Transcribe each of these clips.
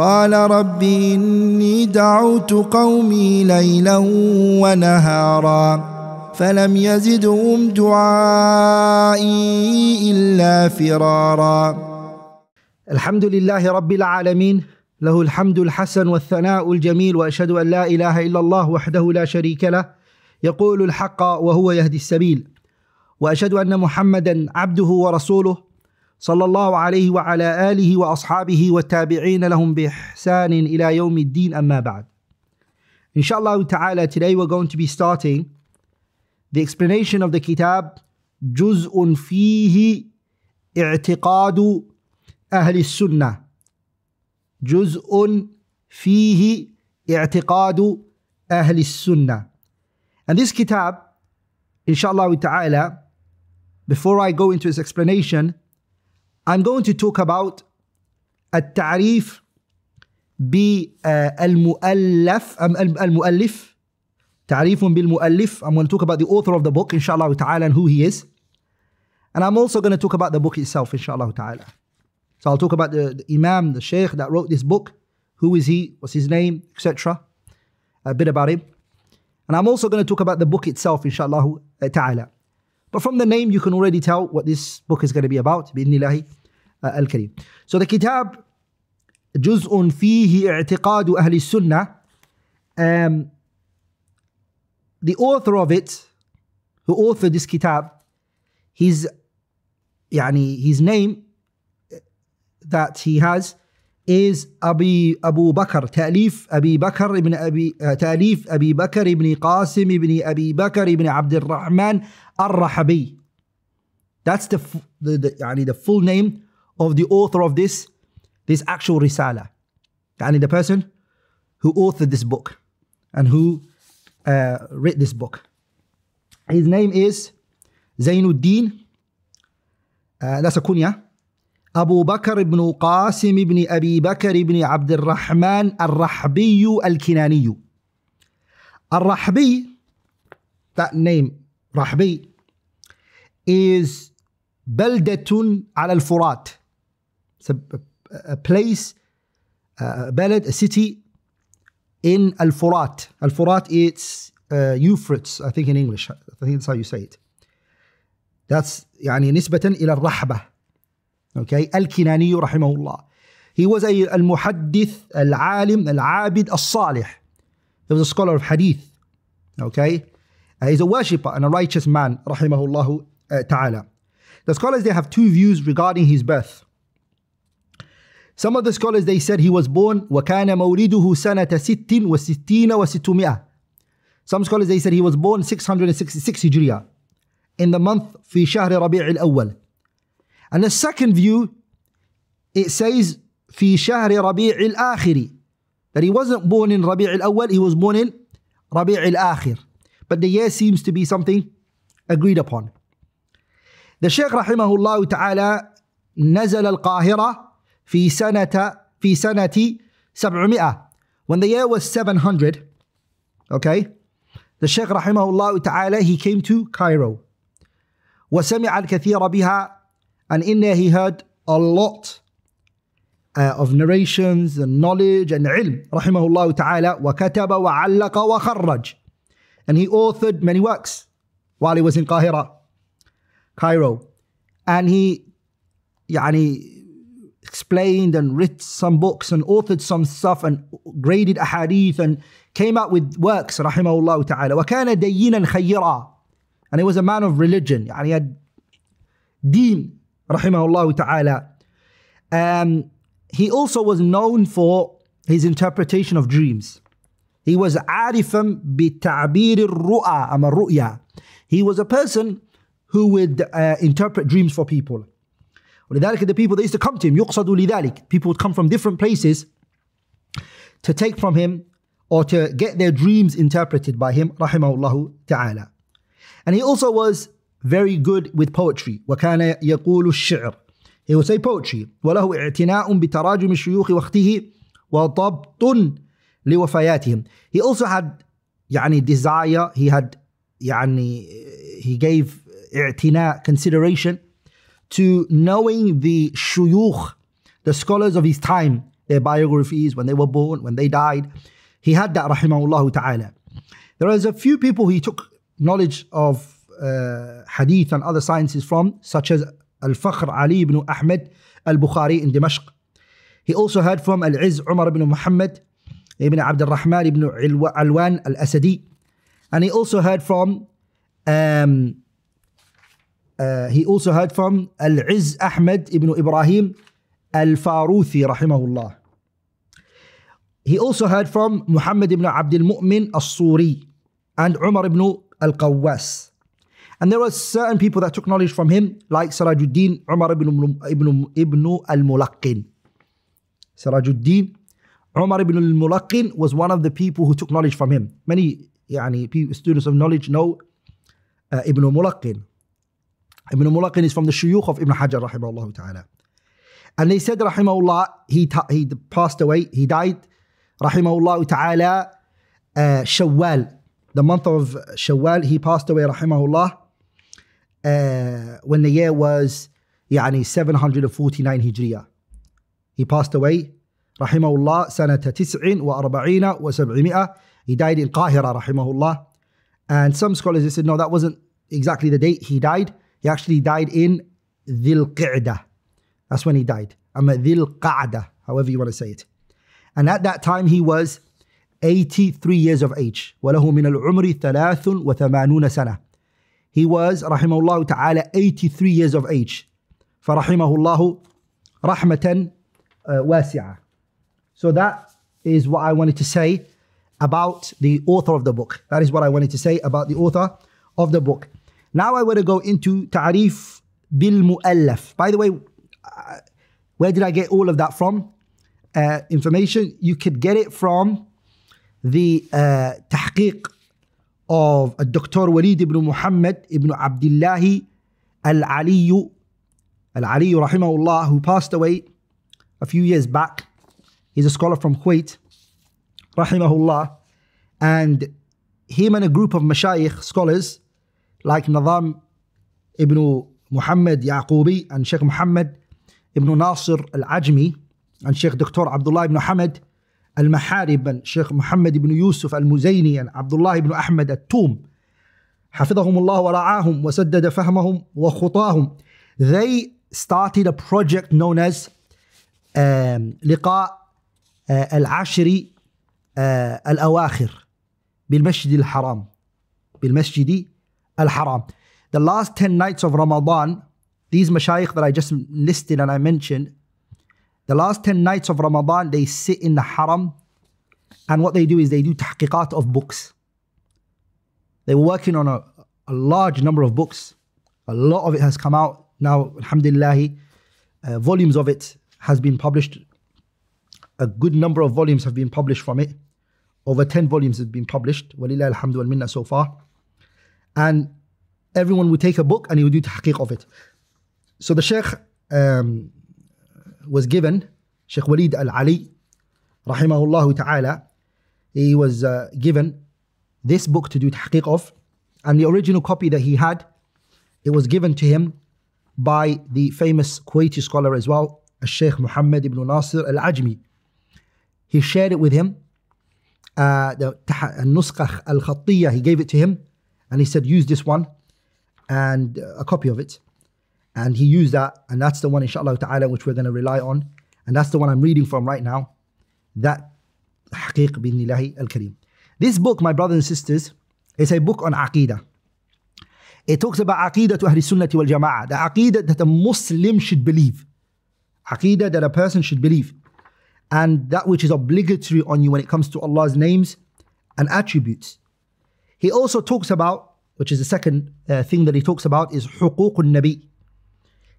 قال رب إني دعوت قومي ليلا ونهارا فلم يزدهم دعائي إلا فرارا الحمد لله رب العالمين له الحمد الحسن والثناء الجميل وأشهد أن لا إله إلا الله وحده لا شريك له يقول الحق وهو يهدي السبيل وأشهد أن محمدا عبده ورسوله صلى الله عليه وعلى آله وأصحابه والتابعين لهم بإحسان إلى يوم الدين أما بعد ان شاء الله تعالى today we're going to be starting the explanation of the kitab جزء فيه اعتقاد أهل السنة جزء فيه اعتقاد أهل السنة And this kitab, inshallah ta'ala, before I go into its explanation, I'm going to talk about التعريف بالمؤلف المؤلف تعريف بالمؤلف I'm going to talk about the author of the book inshallah ta'ala and who he is and I'm also going to talk about the book itself inshallah ta'ala so I'll talk about the, the imam the sheikh that wrote this book who is he what's his name etc a bit about him and I'm also going to talk about the book itself inshallah ta'ala but from the name, you can already tell what this book is going to be about. Uh, al الله So the kitab, Juzun Fihi I'tiqadu Ahli Sunnah. Um, the author of it, who authored this kitab, his, يعني, his name uh, that he has is Abi Abu Bakr تأليف أبي بكر ابن Abū Bakr ibn بكر uh, ibn قاسم Bakr ibn بكر al al-Raḥmān rahabi That's the, the, the يعني the full name of the author of this this actual risala يعني the person who authored this book and who uh, read this book His name is Zainuddin uh, that's a kunya أبو بكر بن قاسم بن أبي بكر بن عبد الرحمن الرحبي الكناني الرحبي that name رحبي is بلدة على الفرات It's a, a place a بلد a city in الفرات الفرات it's uh, Euphrates I think in English I think that's how you say it that's يعني نسبة إلى الرحبة Okay, Al-Kinani الله. He was a al-muhaddith, al-alim, al-abid, al-salih. He was a scholar of hadith. Okay, uh, he's a worshipper and a righteous man rahimahullah uh, تعالى. The scholars they have two views regarding his birth. Some of the scholars they said he was born وَكَانَ مَوْلِدُهُ سَنَةَ سِتٍ وَسِتِّينَ وَسِتُّمِئَةٍ Some scholars they said he was born 666 Hijriya in the month في شهر ربيع الأول and the second view, it says في شهر ربيع الآخر that he wasn't born in ربيع الأول he was born in ربيع الآخر. But the year seems to be something agreed upon. The Shaykh الله تعالى نزل القاهرة في سنة في سنة 700 when the year was 700 okay the Shaykh الله تعالى he came to Cairo وسمع الكثير بها and in there, he heard a lot uh, of narrations and knowledge and ilm, rahimahullah ta'ala, وَكَتَبَ وَعَلَّقَ وَخَرَّجَ And he authored many works while he was in Qahira, Cairo. And he يعني, explained and writ some books and authored some stuff and graded hadith and came out with works, rahimahullah ta'ala. وَكَانَ دَيِّنًا خَيِّرًا And he was a man of religion. يعني, he had deen, rahimahullah ta'ala. Um, he also was known for his interpretation of dreams. He was arifam بتعبير الرؤى اما am He was a person who would uh, interpret dreams for people. ولذلك the people that used to come to him يقصد لذلك people would come from different places to take from him or to get their dreams interpreted by him rahimahullah ta'ala and he also was very good with poetry وكان يقول الشعر he would say poetry وله اعتناء بتراجم الشيوخ وأخته وضبط لوفياتهم he also had يعني desire he had يعني he gave اعتناء consideration to knowing the shuyukh the scholars of his time their biographies when they were born when they died he had that رحمه الله تعالى was a few people he took knowledge of uh, hadith and other sciences from, such as Al-Fakhr Ali ibn Ahmed Al-Bukhari in Dimashq. He also heard from Al-Iz Umar ibn Muhammad ibn Abd al-Rahman ibn Alwan Al-Asadi. And he also heard from um, uh, he also heard from Al-Iz Ahmed ibn Ibrahim Al-Faruthi rahimahullah. He also heard from Muhammad ibn Abdul Mu'min Al-Suri and Umar ibn Al-Qawwas. And there were certain people that took knowledge from him, like Sirajuddin Umar ibn, ibn, ibn al-Mulaqqin. Sirajuddin Umar ibn al-Mulaqqin was one of the people who took knowledge from him. Many يعني, students of knowledge know uh, Ibn Mulaqqin. Ibn Mulaqqin is from the shuyukh of Ibn Hajar rahimahullah ta'ala. And they said rahimahullah, he, he passed away, he died rahimahullah ta'ala uh, Shawwal, the month of Shawwal, he passed away rahimahullah uh, when the year was يعني 749 Hijriya. He passed away رحمه الله سنة 49 و700 He died in Qahira رحمه الله and some scholars they said no that wasn't exactly the date he died he actually died in Dhil that's when he died أما Dhil Qa'dah however you want to say it and at that time he was 83 years of age وله من العمر 83 سنة he was, rahimahullah ta'ala, 83 years of age. فَرَحِمَهُ اللَّهُ رَحْمَةً وَاسِعَةً So that is what I wanted to say about the author of the book. That is what I wanted to say about the author of the book. Now I want to go into ta'rif bil mu'allaf. By the way, uh, where did I get all of that from? Uh, information you could get it from the uh, tahqiq of uh, Dr. Walid ibn Muhammad ibn Abdullah al-Ali, al-Ali rahimahullah, who passed away a few years back. He's a scholar from Kuwait, rahimahullah. And him and a group of mashayikh scholars like Nadam ibn Muhammad Yaqubi and Sheikh Muhammad ibn Nasir al-Ajmi and Sheikh Dr. Abdullah ibn Muhammad. المحارب الشيخ محمد بن يوسف المزيني عبد الله بن أحمد التوم حفظهم الله ورعاهم وسدد فهمهم وخطاهم they started a project known as um, لقاء uh, العشر uh, الأواخر بالمسجد الحرام بالمسجد الحرام the last 10 nights of Ramadan these mashayikh that I just listed and I mentioned The last 10 nights of Ramadan, they sit in the haram and what they do is they do tahqiqat of books. They were working on a, a large number of books. A lot of it has come out now, alhamdulillah. Uh, volumes of it has been published. A good number of volumes have been published from it. Over 10 volumes have been published. Walillah alhamdu minna so far. And everyone would take a book and he would do tahqiq of it. So the Sheikh um, was given, Sheikh Walid Al Ali, rahimahullah ta'ala, he was uh, given this book to do tahqiq of, and the original copy that he had, it was given to him by the famous Kuwaiti scholar as well, Sheikh Muhammad ibn Nasir Al Ajmi. He shared it with him. Uh, the Nuskah Al Khattiyah, he gave it to him, and he said, use this one and uh, a copy of it. And he used that, and that's the one, inshallah ta'ala, which we're going to rely on. And that's the one I'm reading from right now. That Haqiq binillahi al Karim. This book, my brothers and sisters, is a book on Aqidah. It talks about Aqidah to Ahl Sunnati wal Jama'ah, the Aqidah that a Muslim should believe, Aqidah that a person should believe, and that which is obligatory on you when it comes to Allah's names and attributes. He also talks about, which is the second uh, thing that he talks about, is al Nabi.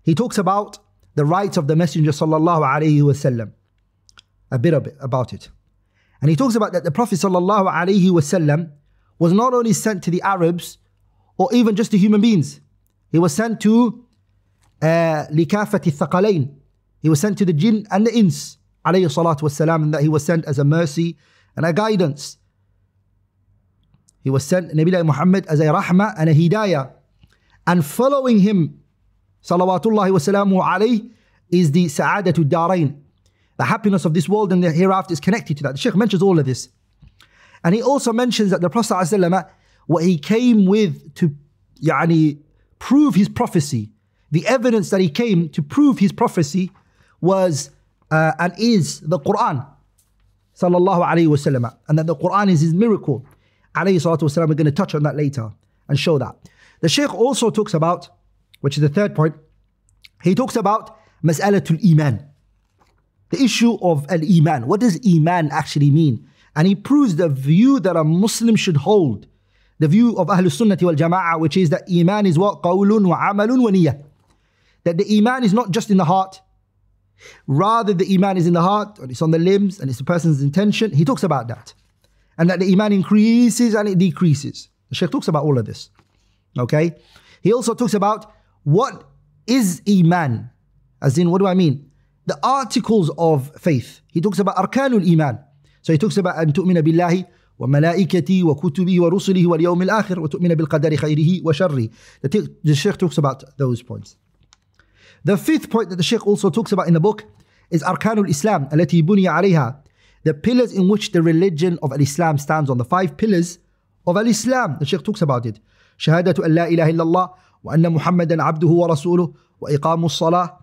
He talks about the rights of the Messenger sallallahu alaihi wasallam, a bit about it. And he talks about that the Prophet sallallahu alaihi wasallam was not only sent to the Arabs or even just to human beings. He was sent to uh, likafati uh, He was sent to the jinn and the ins alayhi salatu wasalam and that he was sent as a mercy and a guidance. He was sent Nabi Muhammad as a rahmah and a hidayah. And following him salawatullahi wasalamu alayh, is the sa'adatul darain. The happiness of this world and the hereafter is connected to that. The Sheikh mentions all of this. And he also mentions that the Prophet ﷺ, what he came with to yani, prove his prophecy, the evidence that he came to prove his prophecy was uh, and is the Quran. Sallallahu alaihi wasallam. And that the Quran is his miracle. Alayhi salatu wasallam, we're going to touch on that later and show that. The Sheikh also talks about which is the third point, he talks about Mas'alatul Iman, the issue of Al Iman. What does Iman actually mean? And he proves the view that a Muslim should hold, the view of Ahlul Sunnati wal Jama'ah, which is that Iman is what? Qawlun wa amalun wa niyyah. That the Iman is not just in the heart, rather the Iman is in the heart, and it's on the limbs, and it's the person's intention. He talks about that. And that the Iman increases and it decreases. The Sheikh talks about all of this. Okay? He also talks about what is Iman? As in, what do I mean? The articles of faith. He talks about Arkanul Iman. So he talks about wa تؤمن بالله وملائكته وكتبه ورسله واليوم الآخر وتؤمن بالقدر خيره wa The, the Sheikh talks about those points. The fifth point that the Sheikh also talks about in the book is Arkanul Islam التي بني عليها. The pillars in which the religion of Islam stands on. The five pillars of Islam. The Sheikh talks about it. Shahada to Allah إله وأن محمدا عبده ورسوله وإقام الصلاة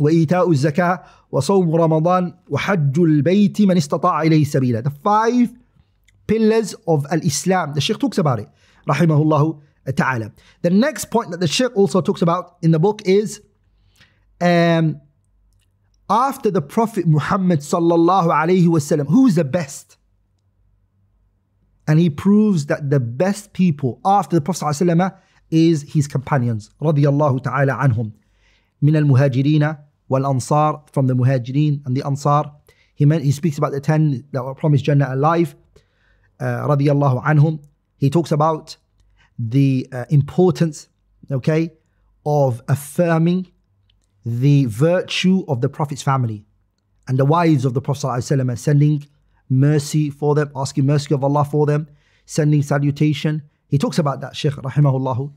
وإيتاء الزكاة وصوم رمضان وحج البيت من استطاع إليه سبيلا The five pillars of al-Islam The Sheikh talks about it رحمه الله تعالى The next point that the Sheikh also talks about in the book is um, After the Prophet Muhammad صلى عليه وسلم Who Who's the best? And he proves that the best people after the Prophet صلى الله عليه وسلم is his companions radiallahu ta'ala anhum min al-muhajirina wal-ansar from the muhajirin and the ansar he, meant, he speaks about the ten that were promised Jannah alive uh, anhum he talks about the uh, importance okay of affirming the virtue of the prophet's family and the wives of the prophet ﷺ, sending mercy for them asking mercy of allah for them sending salutation he talks about that, Sheikh rahimahullah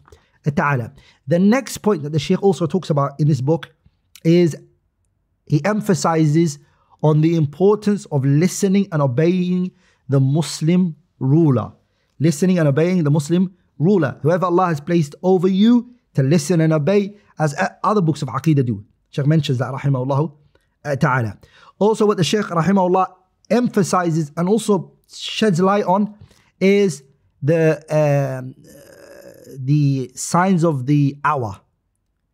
ta'ala. The next point that the Sheikh also talks about in this book is he emphasizes on the importance of listening and obeying the Muslim ruler. Listening and obeying the Muslim ruler. Whoever Allah has placed over you to listen and obey, as other books of Aqidah do. Sheikh mentions that, rahimahullah ta'ala. Also, what the Sheikh, rahimahullah, emphasizes and also sheds light on is the um, the signs of the hour.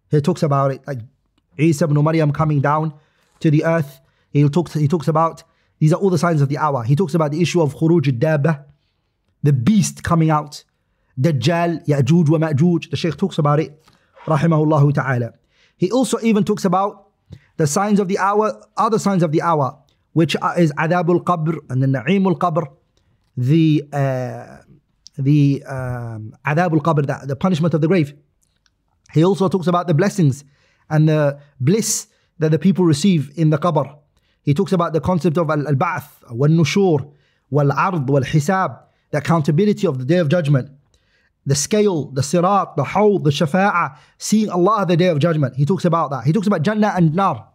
He talks about it like Isa ibn Maryam coming down to the earth. He talks he talks about these are all the signs of the hour. He talks about the issue of khuruj daba, the beast coming out, Dajjal, Ya'juj wa Ma'juj. The Shaykh talks about it, rahimahullah ta'ala. He also even talks about the signs of the hour, other signs of the hour, which is adabul qabr and then na'imul qabr, the uh, the um, adab al-qabr, the punishment of the grave. He also talks about the blessings and the bliss that the people receive in the qabr. He talks about the concept of al-ba'th, wal-nushur, wal-ard, wal-hisab, the accountability of the day of judgment, the scale, the sirat, the hawd, the shafa'ah, seeing Allah the day of judgment. He talks about that. He talks about Jannah and Nar.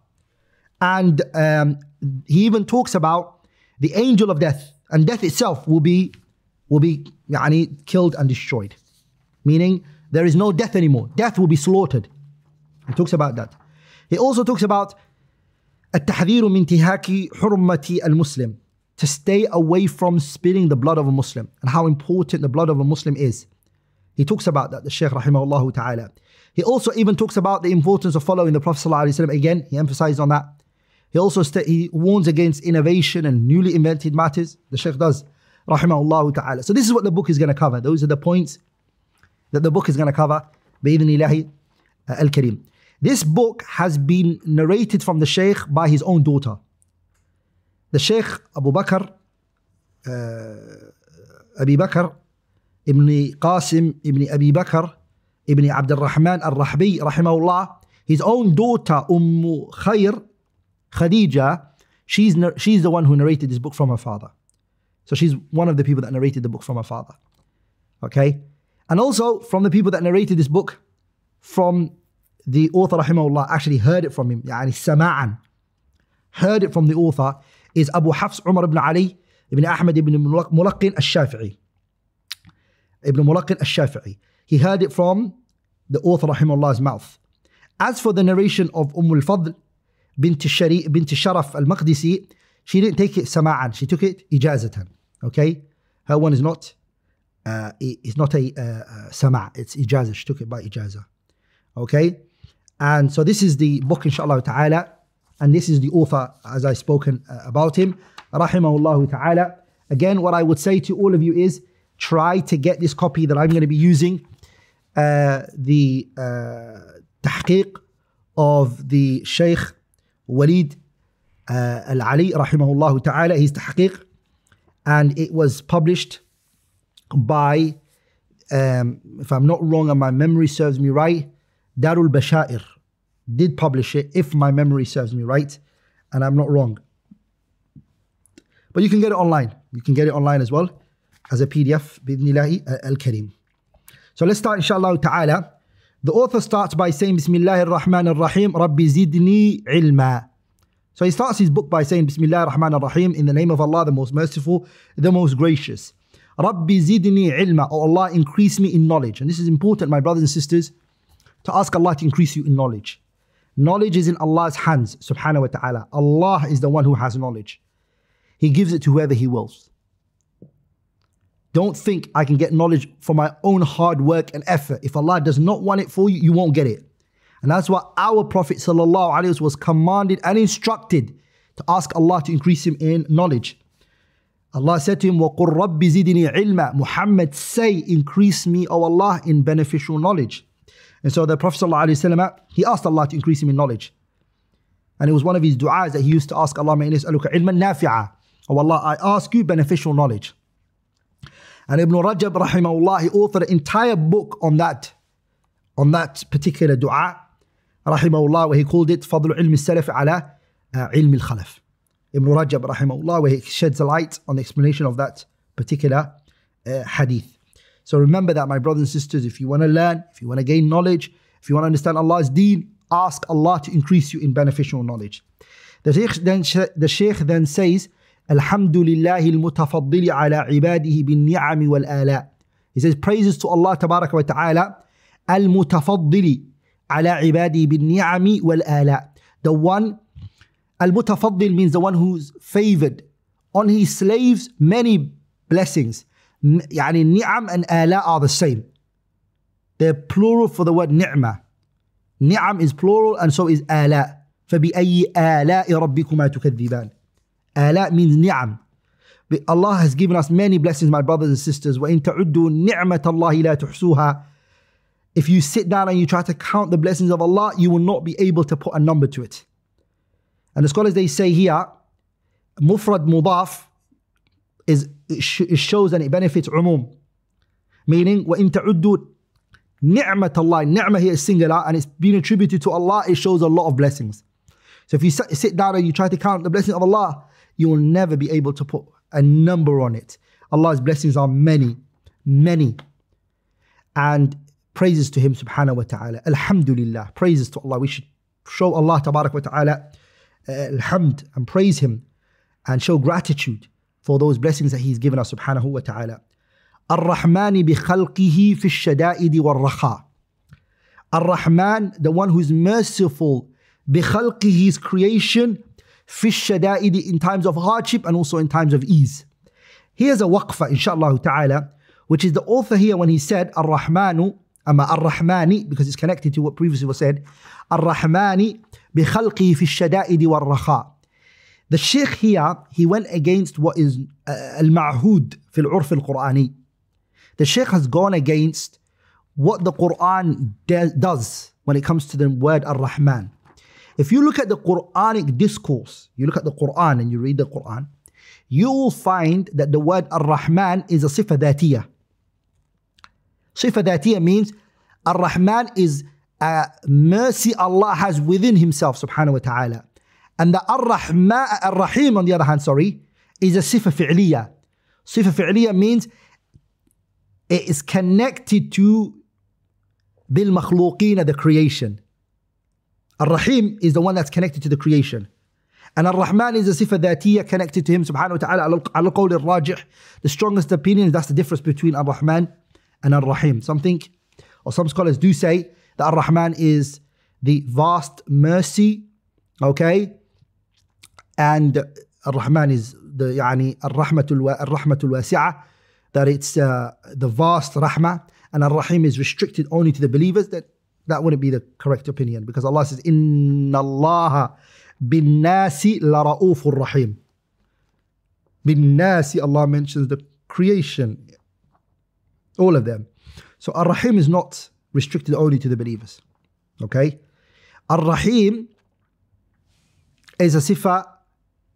And um, he even talks about the angel of death. And death itself will be will be يعني, killed and destroyed. Meaning, there is no death anymore. Death will be slaughtered. He talks about that. He also talks about التحذير من انتهاك حرمة المسلم to stay away from spilling the blood of a Muslim and how important the blood of a Muslim is. He talks about that, the Shaykh rahimahullah ta'ala. He also even talks about the importance of following the Prophet Again, he emphasized on that. He also he warns against innovation and newly invented matters. The Shaykh does rahimahullah ta'ala. So this is what the book is going to cover. Those are the points that the book is going to cover. Bi'idhnillahi uh, al-kareem. This book has been narrated from the Shaykh by his own daughter. The Shaykh Abu Bakr, uh, Abi Bakr, Ibn Qasim, Ibn Abi Bakr, Ibn Abdul Rahman al-Rahbi, rahimahullah, his own daughter, Umm Khair, Khadija, she's, she's the one who narrated this book from her father. So she's one of the people that narrated the book from her father. Okay? And also from the people that narrated this book from the author, rahimahullah, actually heard it from him, yani sama'an, heard it from the author, is Abu Hafs Umar ibn Ali ibn Ahmad ibn Mulaqqin al-Shafi'i. Ibn Mulaqin al-Shafi'i. He heard it from the author, rahimahullah's mouth. As for the narration of Umm al-Fadl, bint, Shari, bint Sharaf al-Maqdisi, she didn't take it sama'an, she took it ijazatan. Okay, her one is not uh, it's not a uh, uh sama, it's ijaza. She took it by ijaza. Okay, and so this is the book, inshallah ta'ala, and this is the author as I've spoken uh, about him, rahimahullah ta'ala. Again, what I would say to all of you is try to get this copy that I'm going to be using, uh, the uh, tahqiq of the Shaykh Walid uh, Al Ali, rahimahullah ta'ala, his tahqiq and it was published by, um, if I'm not wrong and my memory serves me right, Darul Bashair did publish it, if my memory serves me right, and I'm not wrong. But you can get it online. You can get it online as well as a PDF, bidnillahi uh, al-karim. So let's start inshallah ta'ala. The author starts by saying, Bismillahir Rahmanir Rahim, Rabbi zidni ilma. So he starts his book by saying, Bismillah ar-Rahman ar-Rahim, in the name of Allah, the most merciful, the most gracious. Rabbi zidni ilma, or Allah increase me in knowledge. And this is important, my brothers and sisters, to ask Allah to increase you in knowledge. Knowledge is in Allah's hands, subhanahu wa ta'ala. Allah is the one who has knowledge. He gives it to whoever He wills. Don't think I can get knowledge for my own hard work and effort. If Allah does not want it for you, you won't get it. And that's why our Prophet ﷺ was commanded and instructed to ask Allah to increase him in knowledge. Allah said to him, وَقُلْ رَبِّ زِدْنِي عِلْمًا Muhammad, say, increase me, O Allah, in beneficial knowledge. And so the Prophet ﷺ, he asked Allah to increase him in knowledge. And it was one of his du'as that he used to ask Allah, إِنِّي ilman nafi'a. O Allah, I ask you beneficial knowledge. And Ibn Rajab, rahimahullah, he authored an entire book on that, on that particular du'a. رحمه الله وهي called it فضل علم السلف على علم الخلف Ibn Rajab رحمه الله وهي sheds a light on the explanation of that particular uh, hadith so remember that my brothers and sisters if you want to learn if you want to gain knowledge if you want to understand Allah's deen ask Allah to increase you in beneficial knowledge the sheikh then, the sheikh then says الحمد لله المتفضل على عباده بالنعم والآلاء He says praises to Allah تبارك وتعالى المتفضل على عبادي بالنعم والآلاء the one المتفضل means the one who's favored on his slaves many blessings يعني النعم and آلاء are the same they're plural for the word نعمة نعم is plural and so is آلاء فبأي آلاء ربكما تكذبان آلاء means نعم Allah has given us many blessings my brothers and sisters وإن تعدوا نعمة الله لا تحصوها If you sit down and you try to count the blessings of Allah, you will not be able to put a number to it. And the scholars they say here, mufrad mudaf is it, sh it shows and it benefits umum, meaning wa inta'uddu ni'mat Allah. Ni'mah here is singular and it's being attributed to Allah. It shows a lot of blessings. So if you sit down and you try to count the blessings of Allah, you will never be able to put a number on it. Allah's blessings are many, many. And praises to Him subhanahu wa ta'ala. Alhamdulillah, praises to Allah. We should show Allah wa ta'ala uh, alhamd and praise Him and show gratitude for those blessings that He's given us subhanahu wa ta'ala. الرحمن بخلقه في الشدائد والرخاء الرحمن the one who's merciful بخلقه his creation في الشدائد in times of hardship and also in times of ease here's a waqfa inshallah ta'ala which is the author here when he said الرحمن Amma ar-Rahmani, because it's connected to what previously was said, ar-Rahmani bi-khalqihi fi shadaidi wal The Sheikh here, he went against what is uh, al-ma'hud fil urf al-Qur'ani. The Sheikh has gone against what the Qur'an de- does when it comes to the word ar-Rahman. If you look at the Qur'anic discourse, you look at the Qur'an and you read the Qur'an, you will find that the word ar-Rahman is a sifa dhatiyah. Shifa datiya means Ar-Rahman is a mercy Allah has within himself subhanahu wa ta'ala. And the Ar-Rahman, Ar-Rahim on the other hand, sorry, is a sifa fi'liya. Sifa fi'liya means it is connected to bil makhluqeen, the creation. Ar-Rahim is the one that's connected to the creation. And Ar-Rahman is a sifa dhatiyya connected to him subhanahu wa ta'ala. Al-Qawl al-Rajih, the strongest opinion, that's the difference between Ar-Rahman and Ar-Rahim. Some think, or some scholars do say, that Ar-Rahman is the vast mercy, okay? And Ar-Rahman is the يعني الرحمة الرحمة الواسعة that it's uh, the vast rahmah and ar-rahim is restricted only to the believers that that wouldn't be the correct opinion because Allah says inna Allah bin nasi la rahim bin nasi Allah mentions the creation all of them. So Ar-Rahim is not restricted only to the believers. Okay? Ar-Rahim is a sifa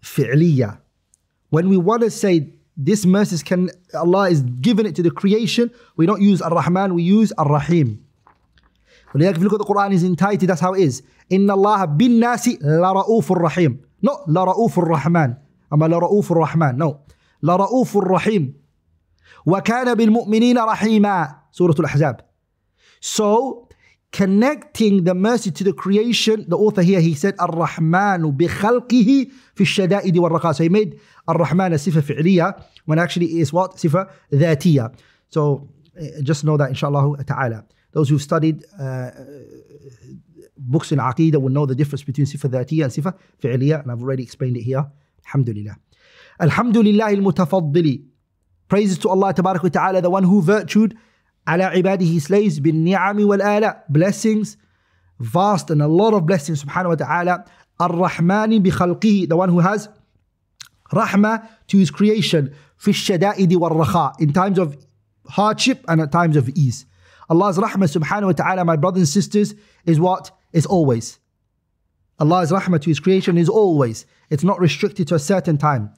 fi'liya. When we want to say this mercy can Allah is giving it to the creation, we don't use Ar-Rahman, we use Ar-Rahim. ولذلك if you look at the Quran is entirety, that's how it Allah is. إن الله la لرؤوف rahim Not لرؤوف la أما لرؤوف rahman No. la-ra'uuf لرؤوف rahim وَكَانَ بِالْمُؤْمِنِينَ رَحِيمًا سورة الأحزاب So, connecting the mercy to the creation, the author here, he said, الرحمن بخلقه في الشدائد والرقاس So he made الرحمن صفة فعلية when actually is what? صفة ذاتية. So, just know that inshallah ta'ala. Those who've studied uh, books in عقيدة will know the difference between صفة ذاتية and صفة فعلية and I've already explained it here. الحمد لله. الحمد لله المتفضل Praises to Allah Tabarak wa Ta'ala, the one who virtued ala ibadihi slaves bin ni'ami wal ala. Blessings, vast and a lot of blessings subhanahu wa ta'ala. Ar-Rahmani bi khalqihi, the one who has rahmah to his creation. Fi shada'idi wal rakha, in times of hardship and at times of ease. Allah's rahmah subhanahu wa ta'ala, my brothers and sisters, is what? Is always. Allah's rahmah to his creation is always. It's not restricted to a certain time.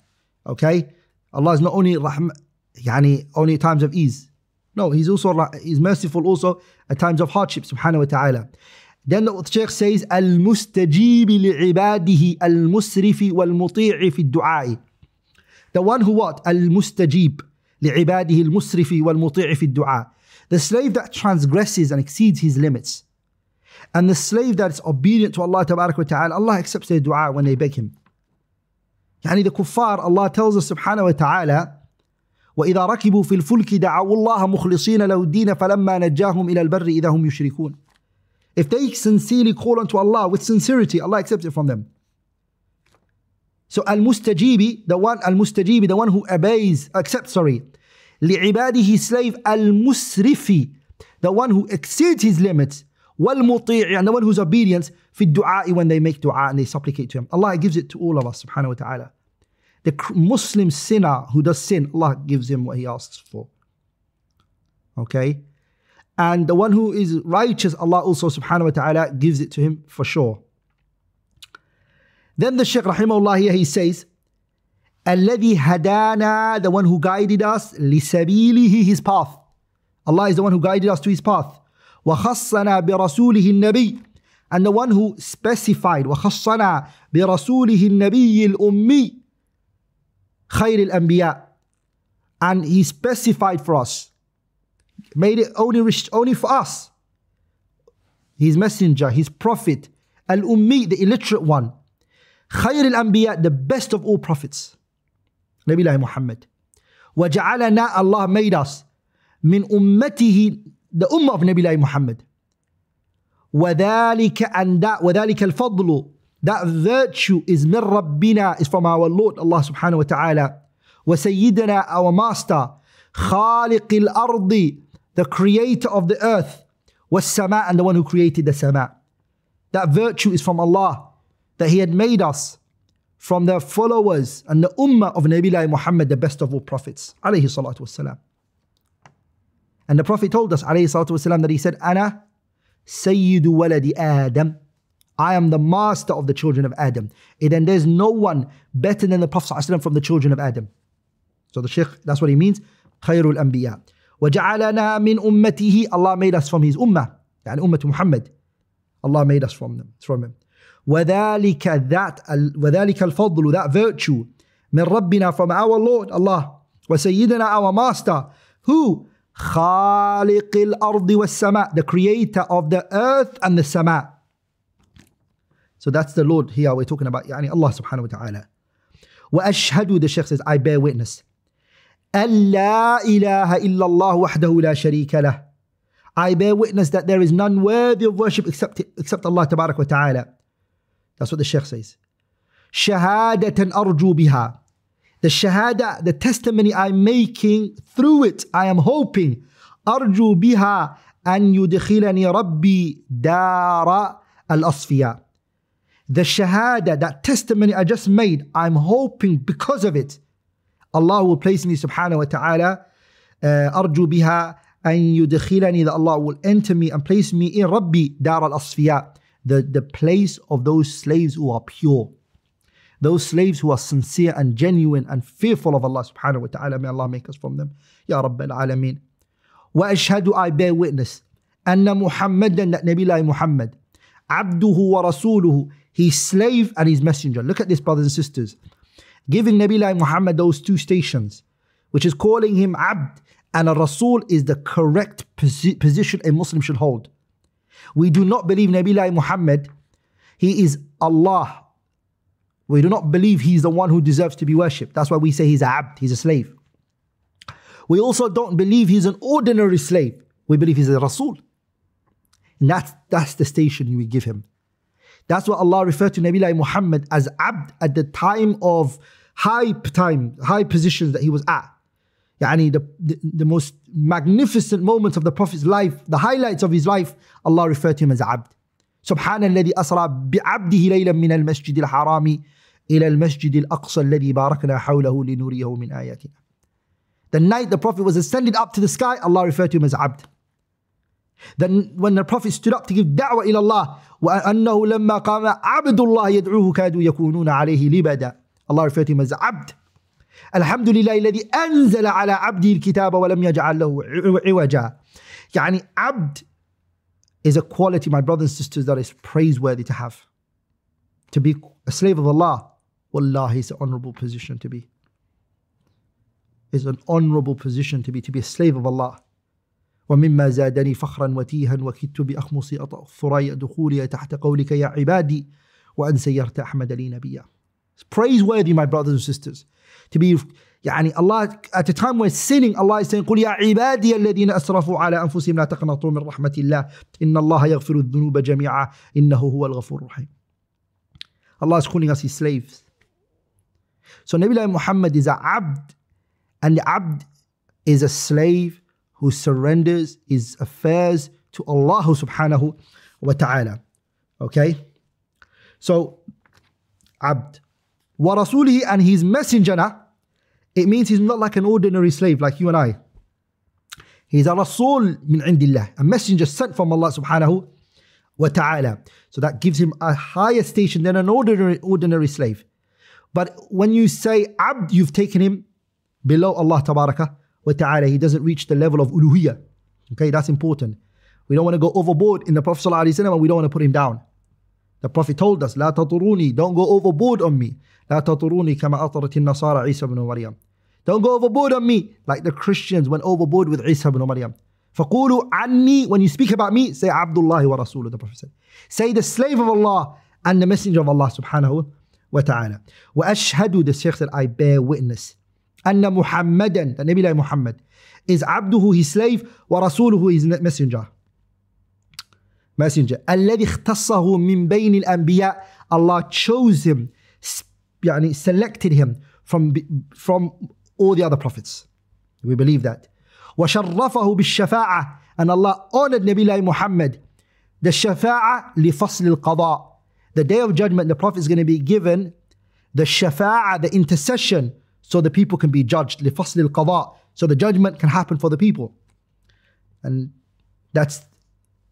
Okay? Allah is not only Rahma. يعني only times of ease. No, he's also he's merciful also at times of hardship subhanahu wa ta'ala. Then the Sheikh says المستجيب لعباده المسرف والمطيع في الدعاء. The one who what? المستجيب لعباده المسرف والمطيع في الدعاء. The slave that transgresses and exceeds his limits. And the slave that is obedient to Allah ta'ala, Allah accepts their dua when they beg him. Yani the kuffar, Allah tells us subhanahu wa ta'ala وإذا ركبوا في الفلك دعوا الله مخلصين له الدين فلما نجاهم إلى البر إذا هم يشركون If they sincerely call unto Allah with sincerity, Allah accepts it from them. So al-mustajibi, the one المستجيب, the one who obeys, accepts, sorry. لعباده slave al-musrifi, the one who exceeds his limits. والمطيع, and the one who's obedient في الدعاء when they make dua and they supplicate to him. Allah gives it to all of us, subhanahu wa ta'ala. The Muslim sinner who does sin, Allah gives him what he asks for. Okay? And the one who is righteous, Allah also subhanahu wa ta'ala gives it to him for sure. Then the Shaykh rahimahullah here he says, الذي هدانا, the one who guided us, لسبيله, his path. Allah is the one who guided us to his path. وَخَصَّنَا بِرَسُولِهِ النَّبِيِّ And the one who specified, وَخَصَّنَا بِرَسُولِهِ النَّبِيِّ الْأُمِّيِّ khairil anbiya. And he specified for us, made it only, only for us. His messenger, his prophet, al-ummi, the illiterate one. Khairil anbiya, the best of all prophets. Nabi Muhammad. وَجَعَلَنَا Allah made us min ummatihi, the ummah of Nabi Muhammad. وَذَلِكَ and that, وَذَلِكَ الْفَضْلُ that virtue is min Rabbina, is from our Lord Allah subhanahu wa ta'ala. Wa Sayyidina, our master. Khaliqil ardi, the creator of the earth. Was sama and the one who created the sama. That virtue is from Allah, that He had made us from the followers and the ummah of Nabi Muhammad, the best of all prophets, alayhi salatu wasalam. And the Prophet told us, alayhi salatu wasalam, that he said, Ana sayyidu waladi Adam. I am the master of the children of Adam. And eh, then there's no one better than the Prophet ﷺ from the children of Adam. So the Sheikh, that's what he means. خير الأنبياء وجعلنا من أمته Allah made us from his ummah. يعني أمة Muhammad. Allah made us from them, from him. وذلك that وذلك الفضل that virtue من ربنا from our Lord Allah وسيدنا our master who خالق الأرض والسماء the creator of the earth and the sama so that's the Lord here we're talking about, يعني Allah subhanahu wa ta'ala. وأشهد, the Sheikh says, I bear witness. أَلَّا إِلَهَ إِلَّا اللَّهُ وَحْدَهُ لَا شَرِيكَ لَهُ I bear witness that there is none worthy of worship except, except Allah tabarak wa ta'ala. That's what the Sheikh says. شَهَادَةً أَرْجُو بِهَا The shahada, the testimony I'm making, through it I am hoping. أَرْجُو بِهَا أَنْ يُدْخِلَنِي رَبِّي دَارَ الْأَصْفِيَةِ the shahada, that testimony I just made, I'm hoping because of it, Allah will place me subhanahu wa ta'ala, uh, arju biha an yudkhilani, that Allah will enter me and place me in Rabbi dar al-asfiya, the, the place of those slaves who are pure. Those slaves who are sincere and genuine and fearful of Allah subhanahu wa ta'ala, may Allah make us from them. Ya Rabbil Alameen. ashhadu I bear witness أن Muhammadan that Nabi Muhammad abduhu wa rasuluh his slave and his messenger. Look at this, brothers and sisters. Giving Nabi Muhammad those two stations, which is calling him Abd and a Rasul is the correct posi position a Muslim should hold. We do not believe Nabi Muhammad, he is Allah. We do not believe he's the one who deserves to be worshipped. That's why we say he's Abd, he's a slave. We also don't believe he's an ordinary slave. We believe he's a Rasul. And that's, that's the station we give him. That's what Allah referred to Nabi Muhammad as abd at the time of high time, high positions that he was at. Yani the, the, the most magnificent moments of the Prophet's life, the highlights of his life, Allah referred to him as abd. سبحان الذي أسرى بعبده ليلا Harami ila al إلى المسجد الأقصى الذي باركنا حوله لنريه min آياتنا. The night the Prophet was ascended up to the sky, Allah referred to him as Abd. Then when the Prophet stood up to give da'wah ila Allah, وَأَنَّهُ لَمَّا قَامَ عَبْدُ اللَّهِ يَدْعُوهُ كَادُوا يَكُونُونَ عَلَيْهِ لِبَدًا Allah referred to him as abd. الحمد لله الذي أنزل على عبده الكتاب ولم يجعل له عوجا. يعني عبد is a quality, my brothers and sisters, that is praiseworthy to have. To be a slave of Allah, wallahi, is an honorable position to be. Is an honorable position to be, to be a slave of Allah. ومما زادني فخرا وتيها وكدت بأخمص الثريا دخولي تحت قولك يا عبادي وأن سيرت أحمد لي نبيا praiseworthy my brothers and sisters to be يعني الله at a time we're sinning Allah is saying قل يا عبادي الذين أسرفوا على أنفسهم لا تقنطوا من رحمة الله إن الله يغفر الذنوب جميعا إنه هو الغفور الرحيم Allah is calling us his slaves so Nabi Muhammad is a abd and the abd is a slave who surrenders his affairs to Allah subhanahu wa ta'ala. Okay? So, abd. Wa rasulihi and his messenger, it means he's not like an ordinary slave like you and I. He's a rasul min indillah, a messenger sent from Allah subhanahu wa ta'ala. So that gives him a higher station than an ordinary, ordinary slave. But when you say abd, you've taken him below Allah tabaraka wa ta'ala, he doesn't reach the level of uluhiya. Okay, that's important. We don't want to go overboard in the Prophet and we don't want to put him down. The Prophet told us, La taturuni, don't go overboard on me. La taturuni kama nasara Isa ibn Maryam. Don't go overboard on me like the Christians went overboard with Isa ibn Maryam. "Fakulu anni," When you speak about me, say Abdullah wa Rasul, the Prophet said. Say the slave of Allah and the messenger of Allah subhanahu wa ta'ala. وَأَشْهَدُ The Shaykh said, I bear witness. أن محمدا النبي لا محمد is عبده his slave ورسوله his messenger messenger الذي اختصه من بين الأنبياء Allah chose him يعني selected him from from all the other prophets we believe that وشرفه بالشفاعة and Allah honored نبي Muhammad the شفاعة لفصل القضاء the day of judgment the prophet is going to be given the شفاعة the intercession so the people can be judged. لِفَصْلِ الْقَضَاء So the judgment can happen for the people. And that's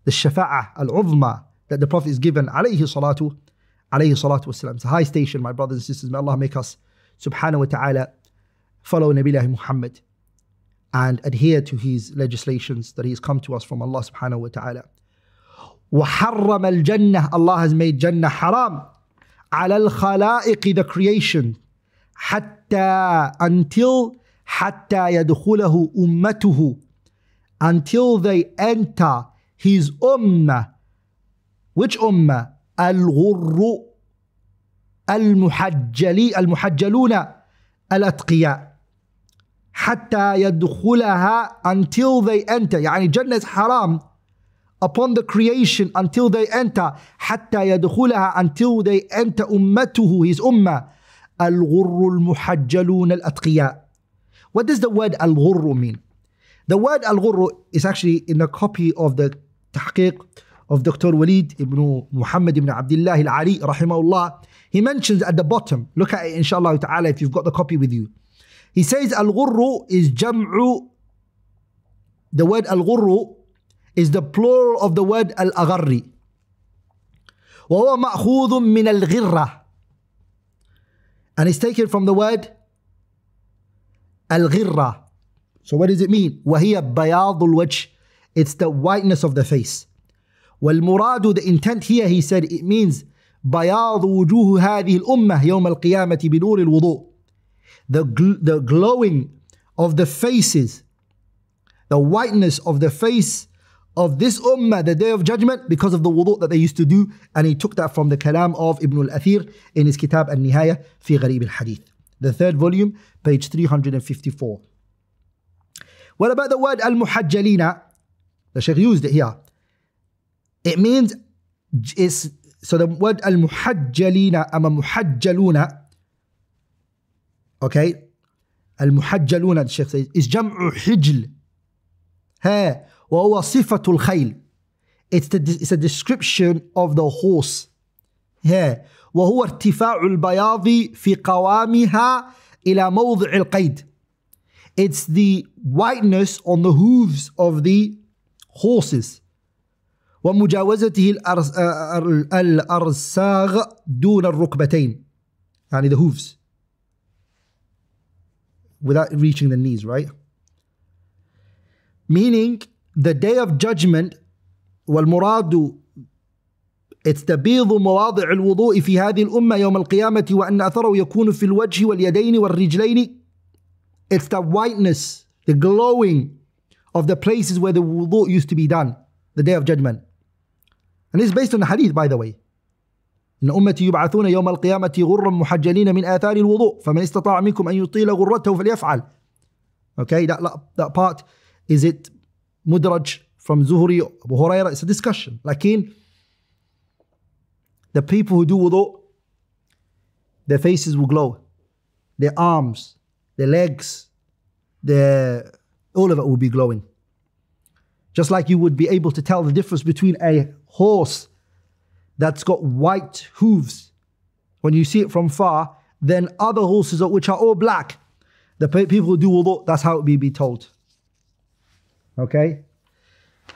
the shafa'ah, al-uzma, that the Prophet is given, alayhi salatu, alayhi salatu wasalam. It's a high station, my brothers and sisters. May Allah make us, subhanahu wa ta'ala, follow Nabilah Muhammad and adhere to his legislations that he has come to us from Allah subhanahu wa ta'ala. وحرم الجنة Allah has made Jannah haram على الخلائق the creation حتى until حتى يدخله أمته until they enter his أمة which أمة الغر المحجلي المحجلون الأتقياء حتى يدخلها until they enter يعني جنة حرام upon the creation until they enter حتى يدخلها until they enter أمته his أمة الغر المحجلون الأتقياء What does the word الغر mean? The word الغر is actually in a copy of the تحقيق of Dr. Walid ibn Muhammad ibn Abdullah al-Ali rahimahullah. He mentions at the bottom, look at it inshallah ta'ala if you've got the copy with you. He says الغر is جمع the word الغر is the plural of the word الأغري وهو مأخوذ من الغرة And it's taken from the word al-ghirra. So what does it mean? وَهِيَ بَيَاضُ الْوَجْهِ It's the whiteness of the face. والمراد, the intent here, he said, it means بياض وجوه هذه الأمة يوم القيامة بنور الوضوء. The, gl the glowing of the faces, the whiteness of the face of this ummah, the day of judgment, because of the wudu that they used to do. And he took that from the kalam of Ibn al-Athir in his kitab Al-Nihaya fi Gharib al-Hadith. The third volume, page 354. What about the word al-muhajjalina? The Shaykh used it here. It means, it's, so the word al-muhajjalina, ama muhajjaluna, okay? Al-muhajjaluna, the Shaykh says, is jam'u hijl. Hey, وهو صفة الخيل it's, the, it's a description of the horse yeah. وهو ارتفاع البياض في قوامها إلى موضع القيد it's the whiteness on the hooves of the horses ومجاوزته الأرساغ دون الركبتين يعني the hooves without reaching the knees right meaning the day of judgment والمراد استبيض مواضع الوضوء في هذه الأمة يوم القيامة وأن أثره يكون في الوجه واليدين والرجلين It's the whiteness, the glowing of the places where the wudu used to be done, the day of judgment. And it's based on the hadith, by the way. إن أمتي يبعثون يوم القيامة غرا محجلين من آثار الوضوء فمن استطاع منكم أن يطيل غرته فليفعل. Okay, that, that part, is it Mudraj from Zuhuri Abu it's a discussion. Lakin, the people who do wudu, their faces will glow, their arms, their legs, their, all of it will be glowing. Just like you would be able to tell the difference between a horse that's got white hooves when you see it from far than other horses which are all black. The people who do wudu, that's how it will be told. Okay?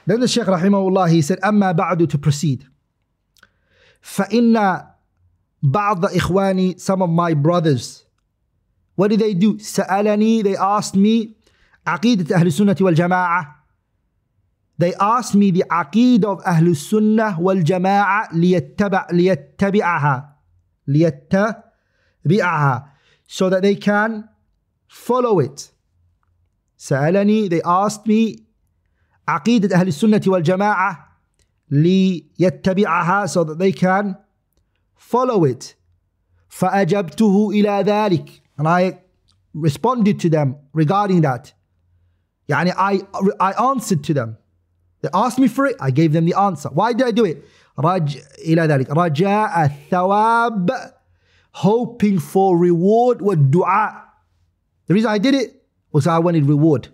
Then the Shaykh Rahimahullah, he said, Amma بعد to proceed. فإن بعض إخواني, some of my brothers, what did they do? سألني, they asked me, عقيدة أهل السنة والجماعة. They asked me the عقيدة of أهل السنة والجماعة ليتبع ليتبعها ليتبعها so that they can follow it. سألني, they asked me عقيدة أهل السنة والجماعة ليتبعها so that they can follow it فأجبته إلى ذلك and I responded to them regarding that يعني I, I answered to them they asked me for it I gave them the answer why did I do it رج إلى ذلك رجاء الثواب hoping for reward والدعاء the reason I did it was I wanted reward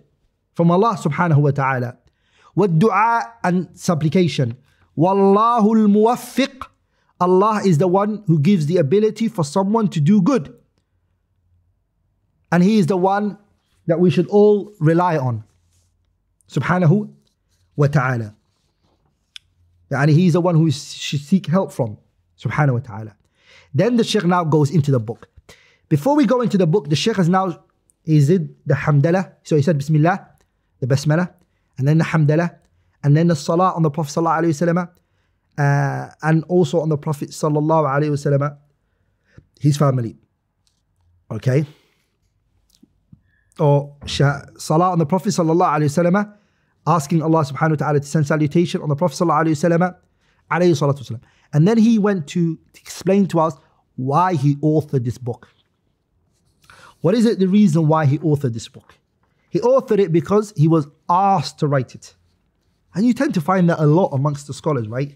from Allah subhanahu wa ta'ala Waddua and supplication. Wallahul muwaffiq. Allah is the one who gives the ability for someone to do good. And He is the one that we should all rely on. Subhanahu wa ta'ala. And He is the one who should seek help from. Subhanahu wa ta'ala. Then the Sheikh now goes into the book. Before we go into the book, the Sheikh has now, he did the hamdallah. So he said Bismillah, the Basmalah and then the hamdalah, and then the salah on the Prophet sallallahu alaihi wasallam, uh, and also on the Prophet sallallahu alaihi wasallam, his family. Okay? Or salah on the Prophet sallallahu alaihi wasallam, asking Allah subhanahu wa ta'ala to send salutation on the Prophet sallallahu alaihi wasallam, wasallam. And then he went to explain to us why he authored this book. What is it the reason why he authored this book? He authored it because he was asked to write it. And you tend to find that a lot amongst the scholars, right?